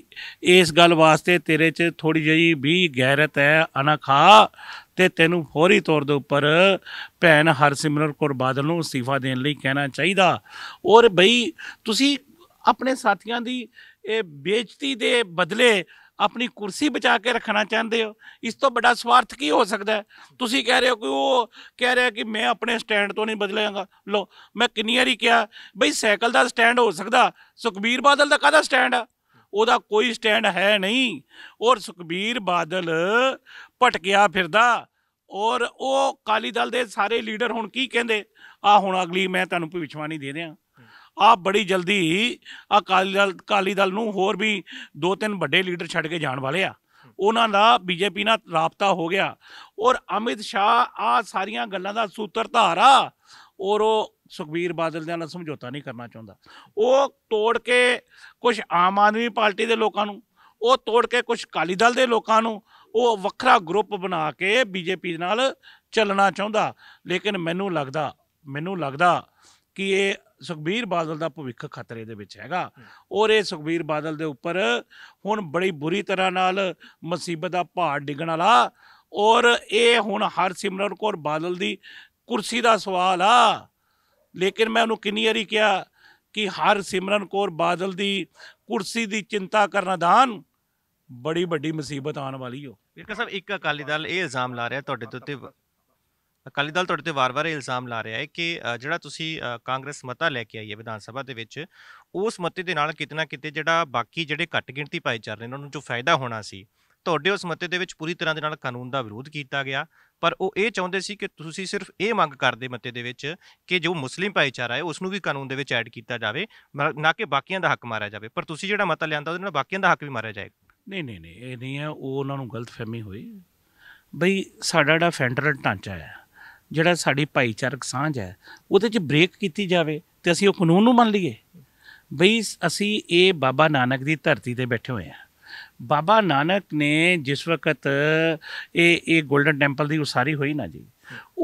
ਇਸ ਗੱਲ ਵਾਸਤੇ ਤੇਰੇ 'ਚ ਥੋੜੀ ਜਿਹੀ ਵੀ ਗੈਰਤ ਹੈ ਅਨਖਾ ਤੇ ਤੈਨੂੰ ਫੌਰੀ ਤੌਰ ਦੇ ਉੱਪਰ ਭੈਣ ਹਰਸਿਮਰਨ ਕੌਰ ਬਾਦਲ ਨੂੰ ਅਸਤੀਫਾ ਦੇਣ ਲਈ ਕਹਿਣਾ ਚਾਹੀਦਾ ਔਰ ਬਈ ਤੁਸੀਂ ਆਪਣੇ ਸਾਥੀਆਂ ਦੀ ਇਹ ਬੇਇੱਜ਼ਤੀ ਦੇ ਬਦਲੇ ਆਪਣੀ ਕੁਰਸੀ ਬਚਾ ਕੇ ਰੱਖਣਾ ਚਾਹੁੰਦੇ ਹੋ ਇਸ ਤੋਂ ਵੱਡਾ ਸਵਾਰਥ ਕੀ ਹੋ ਸਕਦਾ ਤੁਸੀਂ ਕਹਿ ਰਹੇ ਹੋ ਕਿ ਉਹ ਕਹਿ ਰਿਹਾ ਕਿ ਮੈਂ ਆਪਣੇ ਸਟੈਂਡ ਤੋਂ ਨਹੀਂ ਬਦਲਾਂਗਾ ਲੋ ਮੈਂ ਕਿੰਨੀ ਵਾਰੀ ਕਿਹਾ ਬਈ ਸਾਈਕਲ ਦਾ ਸਟੈਂਡ ਹੋ ਸਕਦਾ ਸੁਖਬੀਰ ਬਾਦਲ ਦਾ ਕਾਹਦਾ ਸਟੈਂਡ ਆ ਉਹਦਾ ਕੋਈ ਸਟੈਂਡ ਹੈ ਨਹੀਂ ਔਰ ਸੁਖਬੀਰ ਬਾਦਲ ਭਟਕਿਆ ਫਿਰਦਾ ਔਰ ਉਹ ਕਾਲੀ ਦਲ ਦੇ ਸਾਰੇ ਲੀਡਰ ਹੁਣ ਕੀ ਕਹਿੰਦੇ ਆ ਹੁਣ ਅਗਲੀ ਮੈਂ ਤੁਹਾਨੂੰ ਭਵਿੱਖਬਾਣੀ ਦੇ ਦਿਆਂ ਆ ਬੜੀ ਜਲਦੀ ਅਕਾਲੀ ਦਲ ਅਕਾਲੀ ਦਲ ਨੂੰ ਹੋਰ ਵੀ ਦੋ ਤਿੰਨ ਵੱਡੇ ਲੀਡਰ ਛੱਡ ਕੇ ਜਾਣ ਵਾਲੇ ਆ ਉਹਨਾਂ ਦਾ ਬੀਜੇਪੀ ਨਾਲ ਰਾਬਤਾ ਹੋ ਗਿਆ ਔਰ ਅਮਿਤ ਸ਼ਾਹ ਆ ਸਾਰੀਆਂ ਗੱਲਾਂ ਦਾ ਸੂਤਰਧਾਰ ਆ ਔਰ ਉਹ ਸੁਖਬੀਰ ਬਾਦਲ ਦੇ ਨਾਲ ਸਮਝੌਤਾ ਨਹੀਂ ਕਰਨਾ ਚਾਹੁੰਦਾ ਉਹ ਤੋੜ ਕੇ ਕੁਝ ਆਮ ਆਦਮੀ ਪਾਰਟੀ ਦੇ ਲੋਕਾਂ ਨੂੰ ਉਹ ਤੋੜ ਕੇ ਕੁਝ ਕਾਲੀ ਦਲ ਦੇ ਲੋਕਾਂ ਨੂੰ ਉਹ ਵੱਖਰਾ ਗਰੁੱਪ ਬਣਾ ਕੇ ਬੀਜੇਪੀ ਨਾਲ ਚੱਲਣਾ ਚਾਹੁੰਦਾ ਲੇਕਿਨ ਮੈਨੂੰ ਲੱਗਦਾ ਮੈਨੂੰ ਲੱਗਦਾ ਕਿ ਇਹ ਸੁਖਬੀਰ ਬਾਦਲ ਦਾ ਭਵਿੱਖ ਖਤਰੇ ਦੇ ਵਿੱਚ ਹੈਗਾ ਔਰ ਇਹ ਸੁਖਬੀਰ ਬਾਦਲ ਦੇ ਉੱਪਰ ਹੁਣ ਬੜੀ ਬੁਰੀ ਤਰ੍ਹਾਂ ਨਾਲ ਮੁਸੀਬਤ ਦਾ ਪਹਾੜ ਡਿੱਗਣ ਵਾਲਾ ਔਰ ਇਹ ਹੁਣ ਹਰ ਸਿਮਰਨ ਕੌਰ ਬਾਦਲ ਦੀ ਕੁਰਸੀ ਦਾ ਸਵਾਲ ਆ ਲੇਕਿਨ ਮੈਂ ਉਹਨੂੰ ਕਿੰਨੀ ਵਾਰੀ ਕਿਹਾ ਕਿ ਹਰ ਸਿਮਰਨ ਕੌਰ ਬਾਦਲ ਦੀ ਕੁਰਸੀ ਦੀ ਚਿੰਤਾ ਕਰਨਾ ਦਾਨ ਬੜੀ ਵੱਡੀ ਮੁਸੀਬਤ ਆਉਣ ਵਾਲੀ ਹੋ ਵੀਰ ਸਾਹਿਬ ਇੱਕ ਅਕਾਲੀ ਦਲ ਇਹ ਇਲਜ਼ਾਮ ਲਾ ਰਿਹਾ ਤੁਹਾਡੇ ਤੇ ਅਕਾਲੀ ਦਲ ਤੁਹਾਡੇ ਤੇ ਵਾਰ-ਵਾਰ ਇਲਜ਼ਾਮ ਲਾ ਰਿਹਾ ਹੈ ਕਿ ਜਿਹੜਾ ਤੁਸੀਂ ਕਾਂਗਰਸ ਮਤਾ ਲੈ ਕੇ ਆਈ ਹੈ ਵਿਧਾਨ ਸਭਾ ਦੇ ਵਿੱਚ ਉਸ ਮਤੇ ਦੇ ਨਾਲ ਕਿਤਨਾ ਕਿਤੇ ਜਿਹੜਾ ਬਾਕੀ ਜਿਹੜੇ ਘੱਟ ਗਿਣਤੀ ਪਾਈ ਭਾਈਚਾਰੇ ਨੇ ਉਹਨਾਂ ਨੂੰ ਜੋ ਫਾਇਦਾ ਹੋਣਾ ਸੀ ਤੁਹਾਡੇ ਉਸ ਮਤੇ ਦੇ ਵਿੱਚ ਪੂਰੀ ਤਰ੍ਹਾਂ ਦੇ ਨਾਲ ਕਾਨੂੰਨ ਦਾ ਵਿਰੋਧ ਕੀਤਾ ਗਿਆ ਪਰ ਉਹ ਇਹ ਚਾਹੁੰਦੇ ਸੀ ਕਿ ਤੁਸੀਂ ਸਿਰਫ ਇਹ ਮੰਗ ਕਰਦੇ ਮਤੇ ਦੇ ਵਿੱਚ ਕਿ ਜੋ ਮੁਸਲਿਮ ਭਾਈਚਾਰਾ ਹੈ ਉਸ ਨੂੰ ਵੀ ਕਾਨੂੰਨ ਦੇ ਵਿੱਚ ਐਡ ਕੀਤਾ ਜਾਵੇ ਨਾ ਕਿ ਬਾਕੀਆਂ ਦਾ ਹੱਕ ਮਾਰਿਆ ਜਾਵੇ ਪਰ ਤੁਸੀਂ ਜਿਹੜਾ ਮਤਾ ਲਿਆਂਦਾ ਉਹਦੇ ਨਾਲ ਬਾਕੀਆਂ ਦਾ ਹੱਕ ਵੀ ਮਾਰਿਆ ਜਾਏਗਾ ਨਹੀਂ ਨਹੀਂ ਨਹੀਂ ਇਹ ਨਹੀਂ ਹੈ ਉਹ ਉਹਨਾਂ ਨੂੰ ਗਲਤਫਹਿਮੀ ਹੋਈ ਬਈ ਸਾਡਾ ਜਿਹੜਾ ਫੈਡਰਲ ਢਾਂਚਾ ਹੈ ਜਿਹੜਾ ਸਾਡੀ ਭਾਈਚਾਰਕ ਸਾਂਝ ਹੈ ਉਹਦੇ 'ਚ ਬ੍ਰੇਕ ਕੀਤੀ ਜਾਵੇ ਤੇ ਅਸੀਂ ਉਹ ਕਾਨੂੰਨ ਨੂੰ ਮੰਨ ਲਈਏ ਬਈ ਅਸੀਂ ਇਹ ਬਾਬਾ ਨਾਨਕ ਦੀ ਧਰਤੀ ਤੇ ਬੈਠੇ ਹੋਏ ਆ ਬਾਬਾ ਨਾਨਕ ਨੇ ਜਿਸ ਵਕਤ ਇਹ ਇਹ 골ਡਨ ਟੈਂਪਲ ਦੀ ਉਸਾਰੀ ਹੋਈ ਨਾ ਜੀ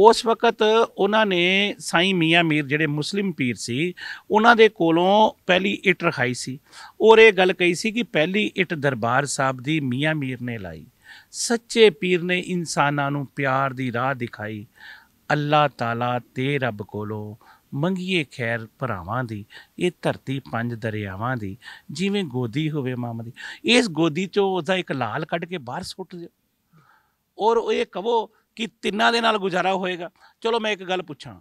ਉਸ ਵਕਤ ਉਹਨਾਂ ਨੇ ਸਾਈ ਮੀਆਂ ਮੀਰ ਜਿਹੜੇ ਮੁਸਲਿਮ ਪੀਰ ਸੀ ਉਹਨਾਂ ਦੇ ਕੋਲੋਂ ਪਹਿਲੀ ਇਟ ਰਖਾਈ ਸੀ ਔਰ ਇਹ ਗੱਲ ਕਹੀ ਸੀ ਕਿ ਪਹਿਲੀ ਇਟ ਦਰਬਾਰ ਸਾਹਿਬ ਦੀ ਮੀਆਂ ਮੀਰ ਨੇ ਲਾਈ ਸੱਚੇ ਪੀਰ ਨੇ ਇਨਸਾਨਾਂ ਨੂੰ ਪਿਆਰ ਦੀ ਰਾਹ ਦਿਖਾਈ ਅੱਲਾ ਤਾਲਾ ਤੇ ਰੱਬ ਕੋਲੋਂ ਮੰਗੀਏ ਖੈਰ ਭਰਾਵਾਂ ਦੀ ਇਹ ਧਰਤੀ ਪੰਜ ਦਰਿਆਵਾਂ ਦੀ ਜਿਵੇਂ ਗੋਦੀ ਹੋਵੇ ਮਾਮ ਦੀ ਇਸ ਗੋਦੀ ਚੋਂ ਉਹਦਾ ਇੱਕ ਲਾਲ ਕੱਢ ਕੇ ਬਾਹਰ ਸੁੱਟ ਦਿਓ ਔਰ ਉਹ ਇਹ ਕਹੋ ਕਿ ਤਿੰਨਾਂ ਦੇ ਨਾਲ ਗੁਜ਼ਾਰਾ ਹੋਏਗਾ ਚਲੋ ਮੈਂ ਇੱਕ ਗੱਲ ਪੁੱਛਾਂ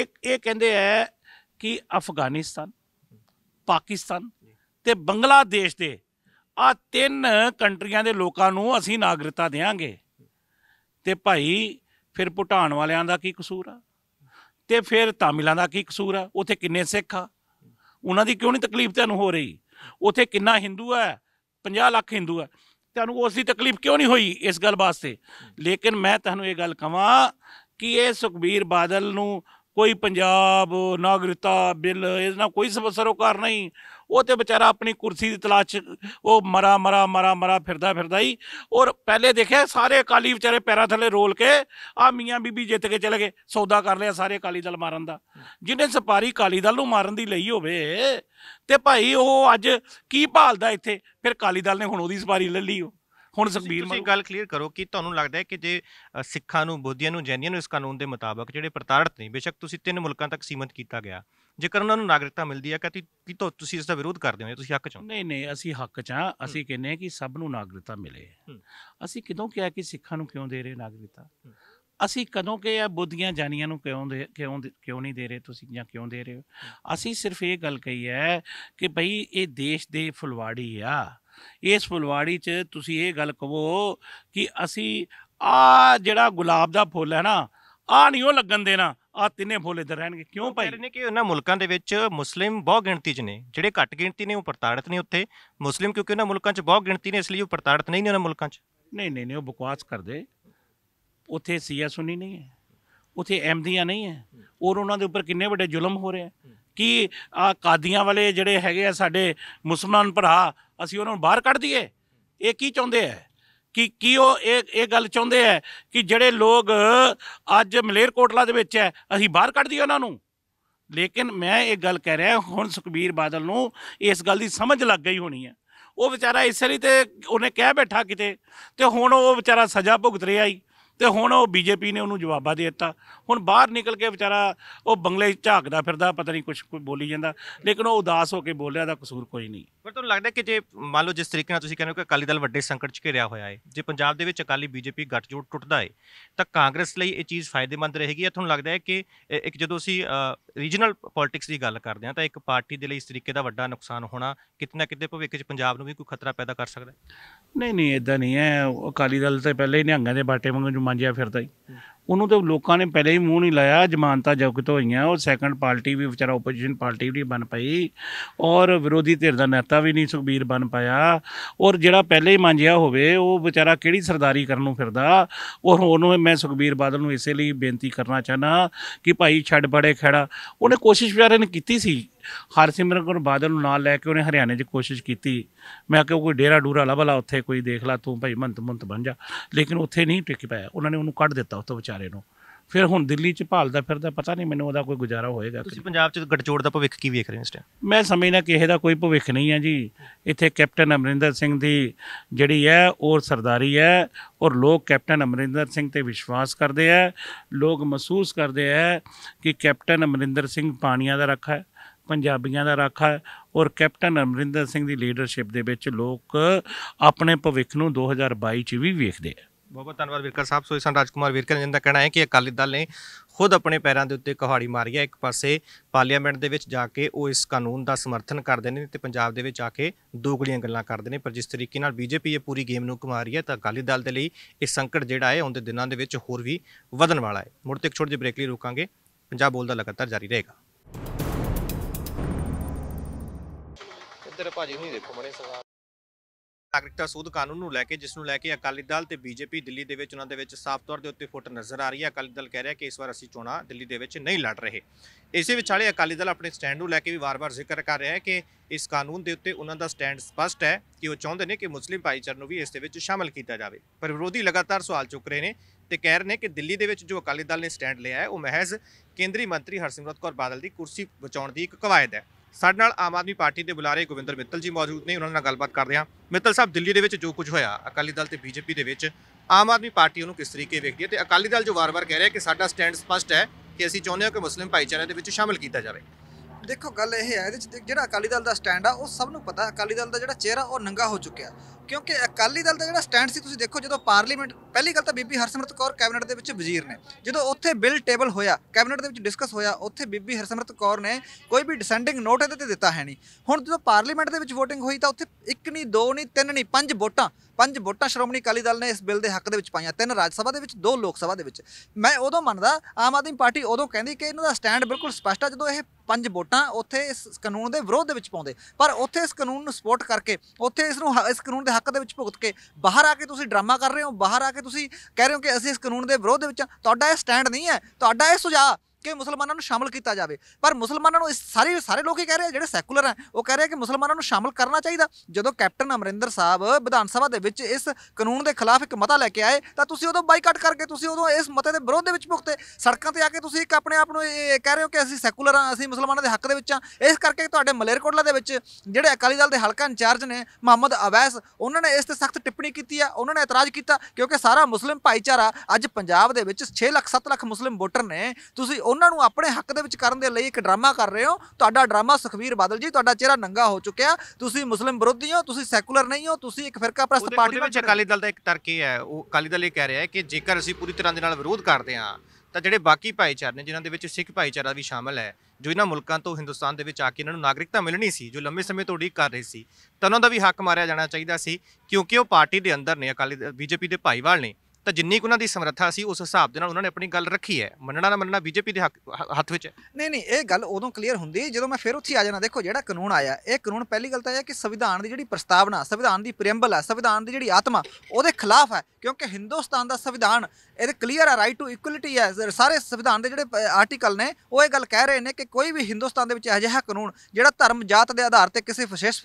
ਇੱਕ ਇਹ ਕਹਿੰਦੇ ਐ ਕਿ ਅਫਗਾਨਿਸਤਾਨ ਪਾਕਿਸਤਾਨ ਤੇ ਬੰਗਲਾਦੇਸ਼ ਦੇ ਆ ਤਿੰਨ ਕੰਟਰੀਆਂ ਦੇ ਲੋਕਾਂ ਨੂੰ ਅਸੀਂ ਨਾਗਰਿਕਤਾ ਦੇਾਂਗੇ ਤੇ ਭਾਈ ਫਿਰ ਭੂਟਾਨ ਵਾਲਿਆਂ ਦਾ ਕੀ ਕਸੂਰ ਆ ਤੇ ਫਿਰ ਤਾਮਿਲਾਂ ਦਾ ਕੀ ਕਸੂਰ ਆ ਉਥੇ ਕਿੰਨੇ ਸਿੱਖ ਆ ਉਹਨਾਂ ਦੀ ਕਿਉਂ ਨਹੀਂ ਤਕਲੀਫ ਤੁਹਾਨੂੰ ਹੋ ਰਹੀ ਉਥੇ ਕਿੰਨਾ ਹਿੰਦੂ ਆ 50 ਲੱਖ ਹਿੰਦੂ ਆ ਤੁਹਾਨੂੰ ਉਸ ਦੀ ਤਕਲੀਫ ਕਿਉਂ ਨਹੀਂ ਹੋਈ ਇਸ ਗੱਲ ਵਾਸਤੇ ਲੇਕਿਨ ਮੈਂ ਤੁਹਾਨੂੰ ਇਹ ਗੱਲ ਕਹਾਂ ਕਿ ਇਹ ਸੁਖਬੀਰ ਬਾਦਲ ਨੂੰ ਕੋਈ ਪੰਜਾਬ ਨਾਗਰਿਕਤਾ ਬਿੱਲ ਇਹਦਾ ਕੋਈ ਸਬਸਰੋਕਾਰ ਨਹੀਂ ਉਹ ਤੇ ਵਿਚਾਰਾ ਆਪਣੀ ਕੁਰਸੀ ਦੀ ਤਲਾਸ਼ ਉਹ ਮਰਾ ਮਰਾ ਮਰਾ ਮਰਾ ਫਿਰਦਾ ਫਿਰਦਾ ਹੀ ਔਰ ਪਹਿਲੇ ਦੇਖਿਆ ਸਾਰੇ ਅਕਾਲੀ ਵਿਚਾਰੇ ਪੈਰਾਂ ਥੱਲੇ ਰੋਲ ਕੇ ਆ ਮੀਆਂ ਬੀਬੀ ਜਿੱਤ ਕੇ ਚਲੇ ਗਏ ਸੌਦਾ ਕਰ ਲਿਆ ਸਾਰੇ ਅਕਾਲੀ ਦਲ ਮਾਰਨ ਦਾ ਜਿਹਨੇ ਸਪਾਰੀ ਅਕਾਲੀ ਦਲ ਨੂੰ ਮਾਰਨ ਦੀ ਲਈ ਹੋਵੇ ਤੇ ਭਾਈ ਉਹ ਅੱਜ ਕੀ ਭਾਲਦਾ ਇੱਥੇ ਫਿਰ ਅਕਾਲੀ ਦਲ ਨੇ ਹੁਣ ਉਹਦੀ ਸਪਾਰੀ ਲੈ ਲਈ ਉਹ ਹੁਣ ਸੁਖਬੀਰ ਤੁਸੀਂ ਗੱਲ ਕਲੀਅਰ ਕਰੋ ਕਿ ਤੁਹਾਨੂੰ ਲੱਗਦਾ ਹੈ ਕਿ ਜੇ ਸਿੱਖਾਂ ਨੂੰ ਬੋਧੀਆਂ ਨੂੰ ਜੈਨੀਆਂ ਨੂੰ ਇਸ ਕਾਨੂੰਨ ਦੇ ਮੁਤਾਬਕ ਜਿਹੜੇ ਪ੍ਰਤਾੜਤ ਨੇ ਬੇਸ਼ੱਕ ਤੁਸੀਂ ਤਿੰਨ ਮੁਲਕਾਂ ਤੱਕ ਸੀਮਿਤ ਕੀਤਾ ਗਿਆ ਜੇਕਰ ਉਹਨਾਂ ਨੂੰ ਨਾਗਰਿਕਤਾ ਮਿਲਦੀ ਹੈ ਕਿ ਤੁਸੀਂ ਇਸ ਦਾ ਵਿਰੋਧ ਕਰਦੇ ਹੋ ਤੁਸੀਂ ਹੱਕ ਚ ਨਹੀਂ ਨਹੀਂ ਅਸੀਂ ਹੱਕ ਚ ਆ ਅਸੀਂ ਕਹਿੰਦੇ ਹਾਂ ਕਿ ਸਭ ਨੂੰ ਨਾਗਰਿਕਤਾ ਮਿਲੇ ਅਸੀਂ ਕਿਦੋਂ ਕਿਹਾ ਕਿ ਸਿੱਖਾਂ ਨੂੰ ਕਿਉਂ ਦੇ ਰਹੇ ਨਾਗਰਿਕਤਾ ਅਸੀਂ ਕਦੋਂ ਕਿ ਇਹ ਬੁੱਧੀਆਂ ਜਾਨੀਆਂ ਨੂੰ ਕਿਉਂ ਦੇ ਕਿਉਂ ਕਿਉਂ ਨਹੀਂ ਦੇ ਰਹੇ ਤੁਸੀਂ ਜਾਂ ਕਿਉਂ ਦੇ ਰਹੇ ਹੋ ਅਸੀਂ ਸਿਰਫ ਇਹ ਗੱਲ ਕਹੀ ਹੈ ਕਿ ਭਈ ਇਹ ਦੇਸ਼ ਦੇ ਫੁਲਵਾੜੀ ਆ ਇਸ ਫੁਲਵਾੜੀ 'ਚ ਤੁਸੀਂ ਇਹ ਗੱਲ ਕਹੋ ਕਿ ਅਸੀਂ ਆ ਜਿਹੜਾ ਗੁਲਾਬ ਦਾ ਫੁੱਲ ਹੈ ਨਾ ਆ ਨਹੀਂ ਉਹ ਲੱਗਣ ਦੇਣਾ ਆ ਤਿੰਨੇ ਫੁੱਲ ਇਧਰ ਰਹਿਣਗੇ ਕਿਉਂ ਭਾਈ ਕਹਿੰਦੇ ਕਿ ਉਹਨਾਂ ਮੁਲਕਾਂ ਦੇ ਵਿੱਚ ਮੁਸਲਿਮ ਬਹੁ ਗਿਣਤੀ 'ਚ ਨੇ ਜਿਹੜੇ ਘੱਟ ਗਿਣਤੀ ਨੇ ਉਹ ਪ੍ਰਤਾੜਿਤ ਨਹੀਂ ਉੱਥੇ ਮੁਸਲਿਮ ਕਿਉਂਕਿ ਉਹਨਾਂ ਮੁਲਕਾਂ 'ਚ ਬਹੁ ਗਿਣਤੀ ਨੇ ਇਸ ਲਈ ਉਹ ਪ੍ਰਤਾੜਿਤ ਨਹੀਂ ਨੇ ਉਹਨਾਂ ਮੁਲਕਾਂ 'ਚ ਨਹੀਂ ਨਹੀਂ ਨਹੀਂ ਉਹ ਬਕਵਾਸ ਕਰਦੇ ਉੱਥੇ ਸੀਆ ਸੁਣੀ ਨਹੀਂ ਹੈ ਉੱਥੇ ਐਮਦੀਆਂ ਨਹੀਂ ਹੈ ਔਰ ਉਹਨਾਂ ਦੇ ਉੱਪਰ ਕਿੰਨੇ ਵੱਡੇ ਜ਼ੁਲਮ ਹੋ ਰਹੇ ਆ ਕਿ ਆ ਕਾਦੀਆਂ ਵਾਲੇ ਜਿਹੜੇ ਹੈਗੇ ਆ ਸਾਡੇ ਮੁਸਲਮਾਨ ਭਰਾ ਅਸੀਂ ਉਹਨਾਂ ਨੂੰ ਬਾਹਰ ਕੱਢ ਦਈਏ ਇਹ ਕੀ ਚਾਹੁੰਦੇ ਐ ਕਿ ਕੀ ਉਹ ਇਹ ਇਹ ਗੱਲ ਚਾਹੁੰਦੇ ਐ ਕਿ ਜਿਹੜੇ ਲੋਕ ਅੱਜ ਮਲੇਰਕੋਟਲਾ ਦੇ ਵਿੱਚ ਐ ਅਸੀਂ ਬਾਹਰ ਕੱਢ ਦਈਏ ਉਹਨਾਂ ਨੂੰ ਲੇਕਿਨ ਮੈਂ ਇਹ ਗੱਲ ਕਹਿ ਰਿਹਾ ਹੁਣ ਸੁਖਬੀਰ ਬਾਦਲ ਨੂੰ ਇਸ ਗੱਲ ਦੀ ਸਮਝ ਲੱਗ ਗਈ ਹੋਣੀ ਐ ਉਹ ਵਿਚਾਰਾ ਇਸੇ ਲਈ ਤੇ ਉਹਨੇ ਕਹਿ ਬੈਠਾ ਕਿਤੇ ਤੇ ਹੁਣ ਉਹ ਵਿਚਾਰਾ ਸਜ਼ਾ ਭੁਗਤ ਰਿਹਾ ਈ ਤੇ ਹੁਣ ਉਹ ਬੀਜੇਪੀ ਨੇ ਉਹਨੂੰ ਜਵਾਬਾ ਦੇ ਦਿੱਤਾ ਹੁਣ ਬਾਹਰ ਨਿਕਲ ਕੇ ਵਿਚਾਰਾ ਉਹ ਬੰਗਲੇ ਝਾਕਦਾ ਫਿਰਦਾ ਪਤਾ ਨਹੀਂ ਕੁਝ ਕੋਈ ਬੋਲੀ ਜਾਂਦਾ ਲੇਕਿਨ ਉਹ ਉਦਾਸ ਹੋ ਕੇ ਬੋਲਿਆ ਦਾ ਕਸੂਰ ਕੋਈ ਨਹੀਂ ਪਰ ਤੁਹਾਨੂੰ ਲੱਗਦਾ ਕਿ ਜੇ ਮੰਨ ਲਓ ਜਿਸ ਤਰੀਕੇ ਨਾਲ ਤੁਸੀਂ ਕਹਿੰਦੇ ਹੋ ਕਿ ਅਕਾਲੀ ਦਲ ਵੱਡੇ ਸੰਕਟ 'ਚ ਘਿਰਿਆ ਹੋਇਆ ਹੈ ਜੇ ਪੰਜਾਬ ਦੇ ਵਿੱਚ ਅਕਾਲੀ ਬੀਜੇਪੀ ਗੱਠਜੋੜ ਟੁੱਟਦਾ ਹੈ ਤਾਂ ਕਾਂਗਰਸ ਲਈ ਇਹ ਚੀਜ਼ ਫਾਇਦੇਮੰਦ ਰਹੇਗੀ ਜਾਂ ਤੁਹਾਨੂੰ ਲੱਗਦਾ ਹੈ ਕਿ ਇੱਕ ਜਦੋਂ ਅਸੀਂ ਰੀਜਨਲ ਪੋਲਿਟਿਕਸ ਦੀ ਗੱਲ ਕਰਦੇ ਹਾਂ ਤਾਂ ਇੱਕ ਪਾਰਟੀ ਦੇ ਲਈ ਇਸ ਤਰੀਕੇ ਦਾ ਵੱਡਾ ਨੁਕਸਾਨ ਹੋਣਾ ਕਿਤਨਾ ਕਿਤੇ ਭਵਿੱਖ 'ਚ ਪੰਜਾਬ ਨੂੰ ਵੀ ਕੋਈ ਖਤਰਾ ਪੈਦਾ ਕਰ ਸਕਦਾ ਹੈ ਨਹੀਂ ਨਹੀਂ ਇਦਾਂ ਨਹੀਂ ਹੈ ਅਕਾਲੀ ਦਲ ਤੇ ਪਹਿਲੇ ਹੀ ਨਿਹੰਗਾਂ ਦੇ ਬਾਟੇ ਵਾਂਗੂ ਮਾਂਜਿਆ ਫਿਰਦਾ ਹੀ ਉਹਨੂੰ ਤੇ ਲੋਕਾਂ ਨੇ ਪਹਿਲੇ ਹੀ ਮੂੰਹ ਨਹੀਂ ਲਾਇਆ ਜ਼ਮਾਨਤਾਂ ਜਬਤ ਹੋਈਆਂ ਉਹ ਸੈਕੰਡ ਪਾਰਟੀ ਵੀ ਵਿਚਾਰਾ ਆਪੋਜੀਸ਼ਨ ਪਾਰਟੀ ਵੀ ਬਣ ਪਈ ਔਰ ਵਿਰੋਧੀ ਧਿਰ ਦਾ ਨੇਤਾ ਵੀ ਨਹੀਂ ਸੁਖਬੀਰ ਬਣ ਪਾਇਆ ਔਰ ਜਿਹੜਾ ਪਹਿਲੇ ਹੀ ਮੰਜਿਆ ਹੋਵੇ ਉਹ ਵਿਚਾਰਾ ਕਿਹੜੀ ਸਰਦਾਰੀ ਕਰਨ ਨੂੰ ਫਿਰਦਾ ਔਰ ਉਹਨੂੰ ਮੈਂ ਸੁਖਬੀਰ ਬਾਦਲ ਨੂੰ ਇਸੇ ਲਈ ਬੇਨਤੀ ਕਰਨਾ ਚਾਹਨਾ ਕਿ ਭਾਈ ਛੱਡ ਬੜੇ ਖੜਾ ਉਹਨੇ ਕੋਸ਼ਿਸ਼ ਵਿਚਾਰੇ ਨੇ ਕੀਤੀ ਸੀ ਹਰਸਿਮਰਨ ਕੋਲ ਬਾਦਲ ਨੂੰ ਨਾਲ ਲੈ ਕੇ ਉਹਨੇ ਹਰਿਆਣੇ 'ਚ ਕੋਸ਼ਿਸ਼ ਕੀਤੀ ਮੈਂ ਕਿਹਾ ਕੋਈ ਡੇਰਾ ਡੂਰਾ ਲਾ ਲਾ ਉੱਥੇ ਕੋਈ ਦੇਖ ਲਾ ਤੂੰ ਭਾਈ ਮੰਤ ਮੰਤ ਬਣ ਜਾ ਲੇਕਿਨ ਉੱਥੇ ਨਹੀਂ ਟਿਕ ਪਾਇਆ ਉਹਨਾਂ ਨੇ ਉਹਨੂੰ ਕੱਢ ਦਿੱਤਾ ਉੱਥੋਂ ਵਿਚਾਰ ਵਿਚਾਰੇ ਨੂੰ ਫਿਰ ਹੁਣ ਦਿੱਲੀ ਚ ਭਾਲਦਾ ਫਿਰਦਾ ਪਤਾ ਨਹੀਂ ਮੈਨੂੰ ਉਹਦਾ ਕੋਈ ਗੁਜ਼ਾਰਾ ਹੋਏਗਾ ਤੁਸੀਂ ਪੰਜਾਬ ਚ ਗੜਚੋੜ ਦਾ ਭਵਿੱਖ ਕੀ ਵੇਖ ਰਹੇ ਹੋ ਇਸ ਟਾਈਮ ਮੈਂ ਸਮਝਦਾ ਕਿਸੇ ਦਾ ਕੋਈ ਭਵਿੱਖ ਨਹੀਂ ਹੈ ਜੀ ਇੱਥੇ ਕੈਪਟਨ ਅਮਰਿੰਦਰ ਸਿੰਘ ਦੀ ਜਿਹੜੀ ਹੈ ਉਹ ਸਰਦਾਰੀ ਹੈ ਔਰ ਲੋਕ ਕੈਪਟਨ ਅਮਰਿੰਦਰ ਸਿੰਘ ਤੇ ਵਿਸ਼ਵਾਸ ਕਰਦੇ ਆ ਲੋਕ ਮਹਿਸੂਸ ਕਰਦੇ ਆ ਕਿ ਕੈਪਟਨ ਅਮਰਿੰਦਰ ਸਿੰਘ ਪਾਣੀਆਂ ਦਾ ਰੱਖਾ ਹੈ ਪੰਜਾਬੀਆਂ ਦਾ ਰਾਖਾ ਹੈ ਔਰ ਕੈਪਟਨ ਅਮਰਿੰਦਰ ਸਿੰਘ ਦੀ ਲੀਡਰਸ਼ਿਪ ਦੇ ਵਿੱਚ ਲੋਕ ਆਪਣੇ ਭਵਿੱਖ ਨੂੰ 2022 ਚ ਵੀ ਵੇਖਦੇ ਆ ਬਹੁਤ ਬਹੁਤ ਧੰਨਵਾਦ ਵਿਰਕਰ ਸਾਹਿਬ ਸੋਇਸਨ ਰਾਜਕੁਮਾਰ ਵਿਰਕਰ ਜਿੰਦਾ ਦਾ ਕਹਿਣਾ ਹੈ ਕਿ ਅਕਾਲੀ ਦਲ ਨੇ ਖੁਦ ਆਪਣੇ ਪੈਰਾਂ ਦੇ ਉੱਤੇ ਕੁਹਾੜੀ ਮਾਰੀ ਹੈ ਇੱਕ ਪਾਸੇ ਪਾਰਲੀਮੈਂਟ ਦੇ ਵਿੱਚ ਜਾ ਕੇ ਉਹ ਇਸ ਕਾਨੂੰਨ ਦਾ ਸਮਰਥਨ ਕਰਦੇ ਨੇ ਤੇ ਪੰਜਾਬ ਦੇ ਵਿੱਚ ਆ ਕੇ ਦੋਗਲੀਆਂ ਗੱਲਾਂ ਕਰਦੇ ਨੇ ਪਰ ਜਿਸ ਤਰੀਕੇ ਨਾਲ ਬੀਜੇਪੀ ਇਹ ਪੂਰੀ ਗੇਮ ਨੂੰ ਘੁਮਾ ਰਹੀ ਹੈ ਤਾਂ ਅਕਾਲੀ ਦਲ ਦੇ ਲਈ ਇਹ ਸੰਕਟ ਜਿਹੜਾ ਹੈ ਉਹਦੇ ਦਿਨਾਂ ਦੇ ਵਿੱਚ ਹੋਰ ਵੀ ਵਧਣ ਵਾਲਾ ਹੈ ਮੁੜ ਤੇ ਇੱਕ ਛੋਟੀ ਜਿਹੀ ਬ੍ਰੇਕ ਲਈ ਰੁਕਾਂਗੇ ਪੰਜਾਬ ਬੋਲ ਦਾ ਲਗਾਤਾਰ ਜਾਰੀ ਰਹੇਗਾ ਇੱਧਰ ਭਾਜੀ ਨਹੀਂ ਦੇਖੋ ਮਰੇ ਸਰਦਾਰ ਨਾਗਰਿਕਤਾ ਸੋਧ ਕਾਨੂੰਨ ਨੂੰ ਲੈ ਕੇ ਜਿਸ ਨੂੰ ਲੈ ਕੇ ਅਕਾਲੀ ਦਲ ਤੇ ਬੀਜੇਪੀ ਦਿੱਲੀ ਦੇ ਵਿੱਚ ਉਹਨਾਂ ਦੇ ਵਿੱਚ ਸਾਫ਼ ਤੌਰ ਦੇ ਉੱਤੇ ਫੁੱਟ ਨਜ਼ਰ ਆ ਰਹੀ ਹੈ ਅਕਾਲੀ ਦਲ ਕਹਿ ਰਿਹਾ ਕਿ ਇਸ ਵਾਰ ਅਸੀਂ ਚੋਣਾਂ ਦਿੱਲੀ ਦੇ ਵਿੱਚ ਨਹੀਂ ਲੜ ਰਹੇ ਇਸੇ ਵਿਚਾਲੇ ਅਕਾਲੀ ਦਲ ਆਪਣੇ ਸਟੈਂਡ ਨੂੰ ਲੈ ਕੇ ਵੀ ਵਾਰ-ਵਾਰ ਜ਼ਿਕਰ ਕਰ ਰਿਹਾ ਹੈ ਕਿ ਇਸ ਕਾਨੂੰਨ ਦੇ ਉੱਤੇ ਉਹਨਾਂ ਦਾ ਸਟੈਂਡ ਸਪਸ਼ਟ ਹੈ ਕਿ ਉਹ ਚਾਹੁੰਦੇ ਨੇ ਕਿ ਮੁਸਲਿਮ ਭਾਈਚਾਰੇ ਨੂੰ ਵੀ ਇਸ ਦੇ ਵਿੱਚ ਸ਼ਾਮਲ ਕੀਤਾ ਜਾਵੇ ਪਰ ਵਿਰੋਧੀ ਲਗਾਤਾਰ ਸਵਾਲ ਚੁੱਕ ਰਹੇ ਨੇ ਤੇ ਕਹਿ ਰਹੇ ਨੇ ਕਿ ਦਿੱਲੀ ਦੇ ਵਿੱਚ ਜੋ ਅਕਾਲੀ ਦਲ ਨੇ ਸਟੈਂਡ ਲਿਆ ਹੈ ਉਹ ਮਹਿਜ਼ ਕੇਂਦਰੀ ਮੰਤਰੀ ਹਰਸਿਮਰਤ ਕੌਰ ਬਾਦਲ ਦੀ ਕੁਰਸੀ ਬਚਾਉਣ ਦੀ ਇੱਕ ਕਵਾਇਦ ਹੈ ਸਾਡੇ ਨਾਲ ਆਮ ਆਦਮੀ ਪਾਰਟੀ ਦੇ ਬੁਲਾਰੇ ਗੋਵਿੰਦਰ ਮਿੱਤਲ ਜੀ ਮੌਜੂਦ ਨੇ ਉਹਨਾਂ ਨਾਲ ਗੱਲਬਾਤ ਕਰਦੇ ਹਾਂ ਮਿੱਤਲ ਸਾਹਿਬ ਦਿੱਲੀ ਦੇ ਵਿੱਚ ਜੋ ਕੁਝ ਹੋਇਆ ਅਕਾਲੀ ਦਲ ਤੇ ਬੀਜੇਪੀ ਦੇ ਵਿੱਚ ਆਮ ਆਦਮੀ ਪਾਰਟੀ ਉਹਨੂੰ ਕਿਸ ਤਰੀਕੇ ਵੇਖਦੀ ਹੈ ਤੇ ਅਕਾਲੀ ਦਲ ਜੋ ਵਾਰ-ਵਾਰ ਕਹਿ ਰਿਹਾ ਕਿ ਸਾਡਾ ਸਟੈਂਡ ਸਪਸ਼ਟ ਹੈ ਕਿ ਅਸੀਂ ਚਾਹੁੰਦੇ ਹਾਂ ਕਿ ਮੁਸਲਿਮ ਭਾਈਚਾਰੇ ਦੇ ਵਿੱਚ ਸ਼ਾਮਲ ਕੀਤਾ ਜਾਵੇ ਦੇਖੋ ਗੱਲ ਇਹ ਹੈ ਇਹਦੇ ਵਿੱਚ ਜਿਹੜਾ ਅਕਾਲੀ ਦਲ ਦਾ ਸਟੈਂਡ ਆ ਉਹ ਸਭ ਨੂੰ ਪਤਾ ਅਕਾਲੀ ਦਲ ਦਾ ਜਿਹੜਾ ਚਿਹਰਾ ਉਹ ਨੰਗਾ ਹੋ ਚੁੱਕਿਆ ਕਿਉਂਕਿ ਅਕਾਲੀ ਦਲ ਦਾ ਜਿਹੜਾ ਸਟੈਂਡ ਸੀ ਤੁਸੀਂ ਦੇਖੋ ਜਦੋਂ ਪਾਰਲੀਮੈਂਟ ਪਹਿਲੀ ਗੱਲ ਤਾਂ ਬੀਬੀ ਹਰਸਿਮਰਤ ਕੌਰ ਕੈਬਨਿਟ ਦੇ ਵਿੱਚ ਵਜ਼ੀਰ ਨੇ ਜਦੋਂ ਉੱਥੇ ਬਿੱਲ ਟੇਬਲ ਹੋਇਆ ਕੈਬਨਿਟ ਦੇ ਵਿੱਚ ਡਿਸਕਸ ਹੋਇਆ ਉੱਥੇ ਬੀਬੀ ਹਰਸਿਮਰਤ ਕੌਰ ਨੇ ਕੋਈ ਵੀ ਡਿਸੈਂਡਿੰਗ ਨੋਟ ਇਹਦੇ ਤੇ ਦਿੱਤਾ ਹੈ ਨਹੀਂ ਹੁਣ ਜਦੋਂ ਪਾਰਲੀਮੈਂਟ ਦੇ ਵਿੱਚ VOTING ਹੋਈ ਤਾਂ ਉੱਥੇ ਇੱਕ ਨਹੀਂ ਦੋ ਨਹੀਂ ਤਿੰਨ ਨਹੀਂ ਪੰਜ ਵੋਟਾਂ ਪੰਜ ਵੋਟਾਂ ਸ਼੍ਰੋਮਣੀ ਅਕਾਲੀ ਦਲ ਨੇ ਇਸ ਬਿੱਲ ਦੇ ਹੱਕ ਦੇ ਵਿੱਚ ਪਾਈਆਂ ਤਿੰਨ ਰਾਜ ਸਭਾ ਦੇ ਵਿੱਚ ਦੋ ਲੋਕ ਸਭਾ ਦੇ ਵਿੱਚ ਮੈਂ ਉਦੋਂ ਮੰਨਦਾ ਆਮ ਆਦਮੀ ਪਾਰਟੀ ਉਦੋਂ ਕਹਿੰਦੀ ਕਿ ਇਹਨਾਂ ਦਾ ਸਟੈਂਡ ਬਿਲਕੁਲ ਸਪਸ਼ਟ ਆ ਜਦੋਂ ਇਹ ਪੰਜ ਵੋਟਾਂ ਉੱਥੇ ਇਸ ਕਾਨੂੰਨ ਦੇ ਵਿਰੋਧ ਦੇ ਵਿੱਚ ਪਾਉਂਦੇ ਪਰ ਉੱਥੇ ਇਸ ਕਾਨੂੰਨ ਨੂੰ ਸਪੋਰਟ ਕਰਕੇ ਉੱਥੇ ਇਸ ਨੂੰ ਇਸ ਕਾਨੂੰਨ ਦੇ ਹੱਕ ਦੇ ਵਿੱਚ ਭੁਗਤ ਕੇ ਬਾਹਰ ਆ ਕੇ ਤੁਸੀਂ ਡਰਾਮਾ ਕਰ ਰਹੇ ਹੋ ਬਾਹਰ ਆ ਕੇ ਤੁਸੀਂ ਕਹਿ ਰਹੇ ਹੋ ਕਿ ਅਸੀਂ ਇਸ ਕਾਨੂੰਨ ਦੇ ਵਿਰੋਧ ਦੇ ਵਿੱਚ ਤੁਹਾਡਾ ਇਹ ਸਟੈਂਡ ਨਹੀਂ ਹੈ ਤੁਹਾਡਾ ਇਹ ਸੁਝਾਅ ਕੇ ਮੁਸਲਮਾਨਾਂ ਨੂੰ ਸ਼ਾਮਲ ਕੀਤਾ ਜਾਵੇ ਪਰ ਮੁਸਲਮਾਨਾਂ ਨੂੰ ਇਸ ਸਾਰੇ ਸਾਰੇ ਲੋਕ ਹੀ ਕਹਿ ਰਹੇ ਜਿਹੜੇ ਸੈਕੂਲਰ ਆ ਉਹ ਕਹਿ ਰਹੇ ਕਿ ਮੁਸਲਮਾਨਾਂ ਨੂੰ ਸ਼ਾਮਲ ਕਰਨਾ ਚਾਹੀਦਾ ਜਦੋਂ ਕੈਪਟਨ ਅਮਰਿੰਦਰ ਸਾਹਿਬ ਵਿਧਾਨ ਸਭਾ ਦੇ ਵਿੱਚ ਇਸ ਕਾਨੂੰਨ ਦੇ ਖਿਲਾਫ ਇੱਕ ਮਤਾ ਲੈ ਕੇ ਆਏ ਤਾਂ ਤੁਸੀਂ ਉਦੋਂ ਬਾਈਕਾਟ ਕਰਕੇ ਤੁਸੀਂ ਉਦੋਂ ਇਸ ਮਤੇ ਦੇ ਵਿਰੋਧ ਦੇ ਵਿੱਚ ਭੁਗਤੇ ਸੜਕਾਂ ਤੇ ਆ ਕੇ ਤੁਸੀਂ ਇੱਕ ਆਪਣੇ ਆਪ ਨੂੰ ਇਹ ਕਹਿ ਰਹੇ ਹੋ ਕਿ ਅਸੀਂ ਸੈਕੂਲਰ ਆ ਅਸੀਂ ਮੁਸਲਮਾਨਾਂ ਦੇ ਹੱਕ ਦੇ ਵਿੱਚ ਆ ਇਸ ਕਰਕੇ ਤੁਹਾਡੇ ਮਲੇਰਕੋਟਲਾ ਦੇ ਵਿੱਚ ਜਿਹੜੇ ਅਕਾਲੀ ਦਲ ਦੇ ਹਲਕਾ ਇੰਚਾਰਜ ਨੇ ਮੁਹੰਮਦ ਅਵੈਸ ਉਹਨਾਂ ਨੇ ਇਸ ਤੇ ਸਖਤ ਟਿੱਪਣੀ ਕੀਤੀ ਆ ਉਹਨਾਂ ਨੇ ਇਤਰਾਜ਼ ਕੀਤਾ ਕਿਉਂਕਿ ਸਾਰਾ ਮੁਸਲਮ ਭਾਈਚਾਰਾ ਅੱਜ ਪੰਜਾਬ ਦੇ ਵਿੱਚ 6 ਲੱਖ 7 ਲੱਖ ਮੁਸਲਮ ਵੋਟਰ ਨੇ ਤੁਸੀਂ ਉਹਨਾਂ ਨੂੰ ਆਪਣੇ ਹੱਕ ਦੇ ਵਿੱਚ ਕਰਨ ਦੇ ਲਈ ਇੱਕ ਡਰਾਮਾ ਕਰ ਰਹੇ ਹੋ ਤੁਹਾਡਾ ਡਰਾਮਾ ਸੁਖਵੀਰ ਬਾਦਲ ਜੀ ਤੁਹਾਡਾ ਚਿਹਰਾ ਨੰਗਾ ਹੋ ਚੁੱਕਿਆ ਤੁਸੀਂ ਮੁਸਲਿਮ ਵਿਰੋਧੀ ਹੋ ਤੁਸੀਂ ਸੈਕੂਲਰ ਨਹੀਂ ਹੋ ਤੁਸੀਂ ਇੱਕ ਫਿਰਕਾ ਪ੍ਰਸਤ ਪਾਰਟੀ ਵਿੱਚ ਅਕਾਲੀ ਦਲ ਦਾ ਇੱਕ ਤਰਕ ਇਹ ਹੈ ਉਹ ਅਕਾਲੀ ਦਲ ਇਹ ਕਹਿ ਰਿਹਾ ਹੈ ਕਿ ਜੇਕਰ ਅਸੀਂ ਪੂਰੀ ਤਰ੍ਹਾਂ ਦੇ ਨਾਲ ਵਿਰੋਧ ਕਰਦੇ ਹਾਂ ਤਾਂ ਜਿਹੜੇ ਬਾਕੀ ਭਾਈਚਾਰੇ ਨੇ ਜਿਨ੍ਹਾਂ ਦੇ ਵਿੱਚ ਸਿੱਖ ਭਾਈਚਾਰਾ ਵੀ ਸ਼ਾਮਲ ਹੈ ਜੋ ਇਹਨਾਂ ਮੁਲਕਾਂ ਤੋਂ ਹਿੰਦੁਸਤਾਨ ਦੇ ਵਿੱਚ ਆ ਕੇ ਇਹਨਾਂ ਨੂੰ ਨਾਗਰਿਕਤਾ ਮਿਲਣੀ ਸੀ ਜੋ ਲੰਬੇ ਸਮੇਂ ਤੋਂ ਉਡੀਕ ਕਰ ਰਹੇ ਸੀ ਤਾਂ ਉਹਨਾਂ ਦਾ ਵੀ ਹੱਕ ਮਾਰਿਆ ਜਾਣਾ ਚਾਹੀਦਾ ਸੀ ਕਿਉਂਕਿ ਉਹ ਪਾਰਟੀ ਦੇ ਅੰਦਰ ਨੇ ਅਕਾਲੀ ਬੀਜੇਪੀ ਦੇ ਭਾਈਵਾਲ ਨੇ ਤਾਂ ਜਿੰਨੀ ਕੁ ਉਹਨਾਂ ਦੀ ਸਮਰੱਥਾ ਸੀ ਉਸ ਹਿਸਾਬ ਦੇ ਨਾਲ ਉਹਨਾਂ ਨੇ ਆਪਣੀ ਗੱਲ ਰੱਖੀ ਹੈ ਮੰਨਣਾ ਨਾ ਮੰਨਣਾ ਬੀਜੇਪੀ ਦੇ ਹੱਥ ਵਿੱਚ ਹੈ ਨਹੀਂ ਨਹੀਂ ਇਹ ਗੱਲ ਉਦੋਂ ਕਲੀਅਰ ਹੁੰਦੀ ਜਦੋਂ ਮੈਂ ਫਿਰ ਉੱਥੇ ਆ ਜਾਣਾ ਦੇਖੋ ਜਿਹੜਾ ਕਾਨੂੰਨ ਆਇਆ ਇਹ ਕਾਨੂੰਨ ਪਹਿਲੀ ਗੱਲ ਤਾਂ ਇਹ ਹੈ ਕਿ ਸੰਵਿਧਾਨ ਦੀ ਜਿਹੜੀ ਪ੍ਰਸਤਾਵਨਾ ਸੰਵਿਧਾਨ ਦੀ ਪ੍ਰੀਐਂਬਲ ਹੈ ਸੰਵਿਧਾਨ ਦੀ ਜਿਹੜੀ ਆਤਮਾ ਉਹਦੇ ਖਿਲਾਫ ਹੈ ਕਿਉਂਕਿ ਹਿੰਦੁਸਤਾਨ ਦਾ ਸੰਵਿਧਾਨ ਇਹਦੇ ਕਲੀਅਰ ਹੈ ਰਾਈਟ ਟੂ ਇਕੁਇਲਿਟੀ ਹੈ ਸਾਰੇ ਸੰਵਿਧਾਨ ਦੇ ਜਿਹੜੇ ਆਰਟੀਕਲ ਨੇ ਉਹ ਇਹ ਗੱਲ ਕਹਿ ਰਹੇ ਨੇ ਕਿ ਕੋਈ ਵੀ ਹਿੰਦੁਸਤਾਨ ਦੇ ਵਿੱਚ ਅਜਿਹਾ ਕਾਨੂੰਨ ਜਿਹੜਾ ਧਰਮ ਜਾਤ ਦੇ ਆਧਾਰ ਤੇ ਕਿਸੇ ਵਿਸ਼ੇਸ਼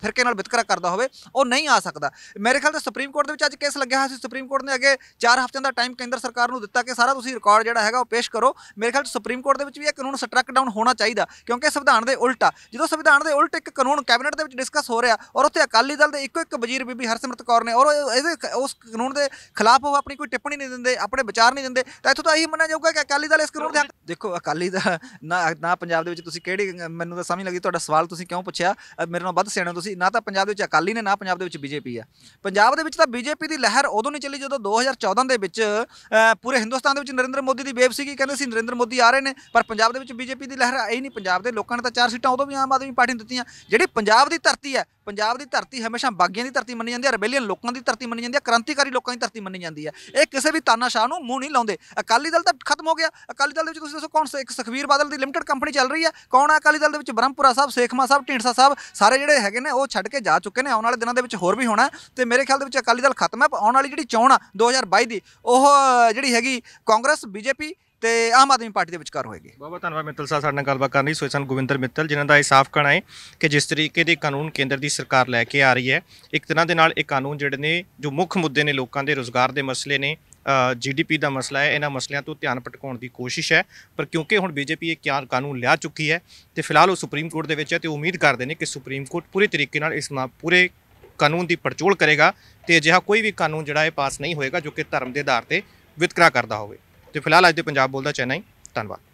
ਫਿਰਕੇ ਨਾਲ ਵਿਤਕਰਾ ਕਰਦਾ ਹੋਵੇ ਉਹ ਨਹੀਂ ਆ ਸਕਦਾ ਮੇਰੇ ਖਿਆਲ ਤੇ ਸੁਪਰੀਮ ਕੋਰਟ ਦੇ ਵਿੱਚ ਅੱਜ ਕੇਸ ਲੱਗਿਆ ਹੋਇਆ ਸੀ ਸੁਪਰੀਮ ਕੋਰਟ ਨੇ ਅੱਗੇ ਕਿ 4 ਹਫ਼ਤਿਆਂ ਦਾ ਟਾਈਮ ਕੇਂਦਰ ਸਰਕਾਰ ਨੂੰ ਦਿੱਤਾ ਕਿ ਸਾਰਾ ਤੁਸੀਂ ਰਿਕਾਰਡ ਜਿਹੜਾ ਹੈਗਾ ਉਹ ਪੇਸ਼ ਕਰੋ ਮੇਰੇ ਖਿਆਲ ਸੁਪਰੀਮ ਕੋਰਟ ਦੇ ਵਿੱਚ ਵੀ ਇਹ ਕਾਨੂੰਨ ਸਟ੍ਰੱਕ ਡਾਊਨ ਹੋਣਾ ਚਾਹੀਦਾ ਕਿਉਂਕਿ ਸੰਵਿਧਾਨ ਦੇ ਉਲਟ ਆ ਜਦੋਂ ਸੰਵਿਧਾਨ ਦੇ ਉਲਟ ਇੱਕ ਕਾਨੂੰਨ ਕੈਬਨਿਟ ਦੇ ਵਿੱਚ ਡਿਸਕਸ ਹੋ ਰਿਹਾ ਔਰ ਉੱਥੇ ਅਕਾਲੀ ਦਲ ਦੇ ਇੱਕੋ ਇੱਕ ਵਜ਼ੀਰ ਬੀਬੀ ਹਰਸਿਮਰਤ ਕੌਰ ਨੇ ਔਰ ਇਹਦੇ ਉਸ ਕਾਨੂੰਨ ਦੇ ਖਿਲਾਫ ਉਹ ਆਪਣੀ ਕੋਈ ਟਿੱਪਣੀ ਨਹੀਂ ਦਿੰਦੇ ਆਪਣੇ ਵਿਚਾਰ ਨਹੀਂ ਦਿੰਦੇ ਤਾਂ ਇੱਥੋਂ ਤਾਂ ਇਹੀ ਮੰਨਿਆ ਜਾਊਗਾ ਕਿ ਅਕਾਲੀ ਦਲ ਇਸ ਕਾਨੂੰਨ ਦੇ ਦੇਖੋ ਅਕਾਲੀ ਦਾ ਨਾ ਪੰਜਾਬ ਦੇ ਵਿੱਚ ਤੁਸੀਂ ਕਿਹੜੀ ਮੈਨੂੰ ਤਾਂ ਸਮਝ ਲੱਗੀ ਤੁਹਾਡਾ ਸਵਾਲ ਤੁਸੀਂ ਕਿਉਂ ਪੁੱਛਿਆ ਮੇਰੇ ਨਾਲ ਵੱਧ ਸਿਆਣੇ ਤੁਸੀਂ ਨਾ ਤਾਂ ਪੰਜਾਬ ਦੇ ਵਿੱਚ ਅਕਾਲੀ ਨੇ ਨਾ ਪੰਜਾਬ ਦੇ ਵਿੱਚ ਬੀਜੇਪੀ ਆ ਪੰਜਾਬ ਦੇ ਵਿੱਚ ਤਾਂ ਬੀਜੇਪੀ ਦੀ ਲਹਿਰ ਉਦੋਂ ਨਹੀਂ ਚੱਲੀ ਜਦੋਂ 2014 ਦੇ ਵਿੱਚ ਪੂਰੇ ਹਿੰਦੁਸਤਾਨ ਦੇ ਵਿੱਚ ਨਰਿੰਦਰ ਮੋਦੀ ਦੀ ਵੇਵ ਸੀਗੀ ਕਹਿੰਦੇ ਸੀ ਨਰਿੰਦਰ ਮੋਦੀ ਆ ਰਹੇ ਨੇ ਪਰ ਪੰਜਾਬ ਦੇ ਵਿੱਚ ਬੀਜੇਪੀ ਦੀ ਲਹਿਰ ਆਈ ਨਹੀਂ ਪੰਜਾਬ ਦੇ ਲੋਕਾਂ ਨੇ ਤਾਂ ਚਾਰ ਸੀਟਾਂ ਉਦੋਂ ਵੀ ਆਮ ਆਦਮੀ ਪਾਰਟੀ ਨੂੰ ਦਿੱਤੀਆਂ ਜਿਹੜੀ ਪੰਜਾਬ ਦੀ ਧਰਤੀ ਹੈ ਪੰਜਾਬ ਦੀ ਧਰਤੀ ਹਮੇਸ਼ਾ ਬਾਗੀਆਂ ਦੀ ਧਰਤੀ ਮੰਨੀ ਜਾਂਦੀ ਹੈ ਰਬੇਲੀਅਨ ਲੋਕਾਂ ਦੀ ਧਰਤੀ ਮੰਨੀ ਜਾਂਦੀ ਹੈ ਕ੍ਰਾਂਤੀਕਾਰੀ ਲੋਕਾਂ ਦੀ ਧਰਤੀ ਮੰਨੀ ਜਾਂਦੀ ਹੈ ਇਹ ਕਿਸੇ ਵੀ ਤਾਨਾਸ਼ਾਹ ਨੂੰ ਮੂੰਹ ਨਹੀਂ ਲਾਉਂਦੇ ਅਕਾਲੀ ਦਲ ਤਾਂ ਖਤਮ ਹੋ ਗਿਆ ਅਕਾਲੀ ਦਲ ਦੇ ਵਿੱਚ ਤੁਸੀਂ ਦੱਸੋ ਕੌਣ ਇੱਕ ਸੁਖਵੀਰ ਬਾਦਲ ਦੀ ਲਿਮਟਿਡ ਕੰਪਨੀ ਚੱਲ ਰਹੀ ਹੈ ਕੌਣ ਹੈ ਅਕਾਲੀ ਦਲ ਦੇ ਵਿੱਚ ਬ੍ਰਹਮਪੁਰਾ ਸਾਹਿਬ ਸੇਖਮਾ ਸਾਹਿਬ ਢੀਂਡਸਾ ਸਾਹਿਬ ਸਾਰੇ ਜਿਹੜੇ ਹੈਗੇ ਨੇ ਉਹ ਛੱਡ ਕੇ ਜਾ ਚੁੱਕੇ ਨੇ ਆਉਣ ਵਾਲੇ ਦਿਨਾਂ ਦੇ ਵਿੱਚ ਹੋਰ ਵੀ ਹੋਣਾ ਤੇ ਮੇਰੇ ਖਿਆਲ ਦੇ ਵਿੱਚ ਅਕਾਲੀ ਦਲ ਖਤਮ ਹੈ ਆਉਣ ਵਾਲੀ ਜਿਹੜੀ ਚੋਣ ਆ 2022 ਦੀ ਉਹ ਜਿਹੜੀ ਹੈਗੀ ਕਾਂਗਰਸ ਬੀਜੇਪੀ ਤੇ ਆਮ ਆਦਮੀ ਪਾਰਟੀ ਦੇ ਵਿਚਕਾਰ ਹੋਏਗੀ ਬਹੁਤ ਬਹੁਤ ਧੰਨਵਾਦ ਮਿੱਤਲ ਸਾਹਿਬ ਸਾਡੇ ਨਾਲ ਗੱਲਬਾਤ ਕਰਨ ਲਈ ਸੋਏ ਸਨ ਗੋਵਿੰਦਰ ਮਿੱਤਲ ਜਿਨ੍ਹਾਂ ਦਾ ਇਹ ਸਾਫ਼ ਕਹਿਣਾ ਹੈ ਕਿ ਜਿਸ ਤਰੀਕੇ ਦੇ ਕਾਨੂੰਨ ਕੇਂਦਰ ਦੀ ਸਰਕਾਰ ਲੈ ਕੇ ਆ ਰਹੀ ਹੈ ਇੱਕ ਤਰ੍ਹਾਂ ਦੇ ਨਾਲ ਇਹ ਕਾਨੂੰਨ ਜਿਹੜੇ ਨੇ ਜੋ ਮੁੱਖ ਮੁੱਦੇ ਨੇ ਲੋਕਾਂ ਦੇ ਰੋਜ਼ਗਾਰ ਦੇ ਮਸਲੇ ਨੇ ਜੀਡੀਪੀ ਦਾ ਮਸਲਾ ਹੈ ਇਹਨਾਂ ਮਸਲਿਆਂ ਤੋਂ ਧਿਆਨ ਪਟਕਾਉਣ ਦੀ ਕੋਸ਼ਿਸ਼ ਹੈ ਪਰ ਕਿਉਂਕਿ ਹੁਣ ਬੀਜੇਪੀ ਕਿਆਰ ਕਾਨੂੰਨ ਲਿਆ ਚੁੱਕੀ ਹੈ ਤੇ ਫਿਲਹਾਲ ਉਹ ਸੁਪਰੀਮ ਕੋਰਟ ਦੇ ਵਿੱਚ ਹੈ ਤੇ ਉਮੀਦ ਕਰਦੇ ਨੇ ਕਿ ਸੁਪਰੀਮ ਕੋਰਟ ਪੂਰੇ ਤਰੀਕੇ ਨਾਲ ਇਸ ਪੂਰੇ ਕਾਨੂੰਨ ਦੀ ਪੜਚੋਲ ਕਰੇਗਾ ਤੇ ਅਜਿਹਾ ਕੋਈ ਵੀ ਕਾਨੂੰਨ ਜਿਹੜਾ ਇਹ ਪਾਸ ਨਹੀਂ ਹੋਏਗਾ ਜੋ ਕਿ ਧਰਮ ਦੇ ਆਧਾਰ ਤੇ ਵਿਤਕਰਾ ਕਰਦਾ ਹੋਵੇ ਤੇ ਫਿਲਹਾਲ ਅੱਜ ਦੇ ਪੰਜਾਬ ਬੋਲਦਾ ਚੈਨਾਈ ਧੰਨਵਾਦ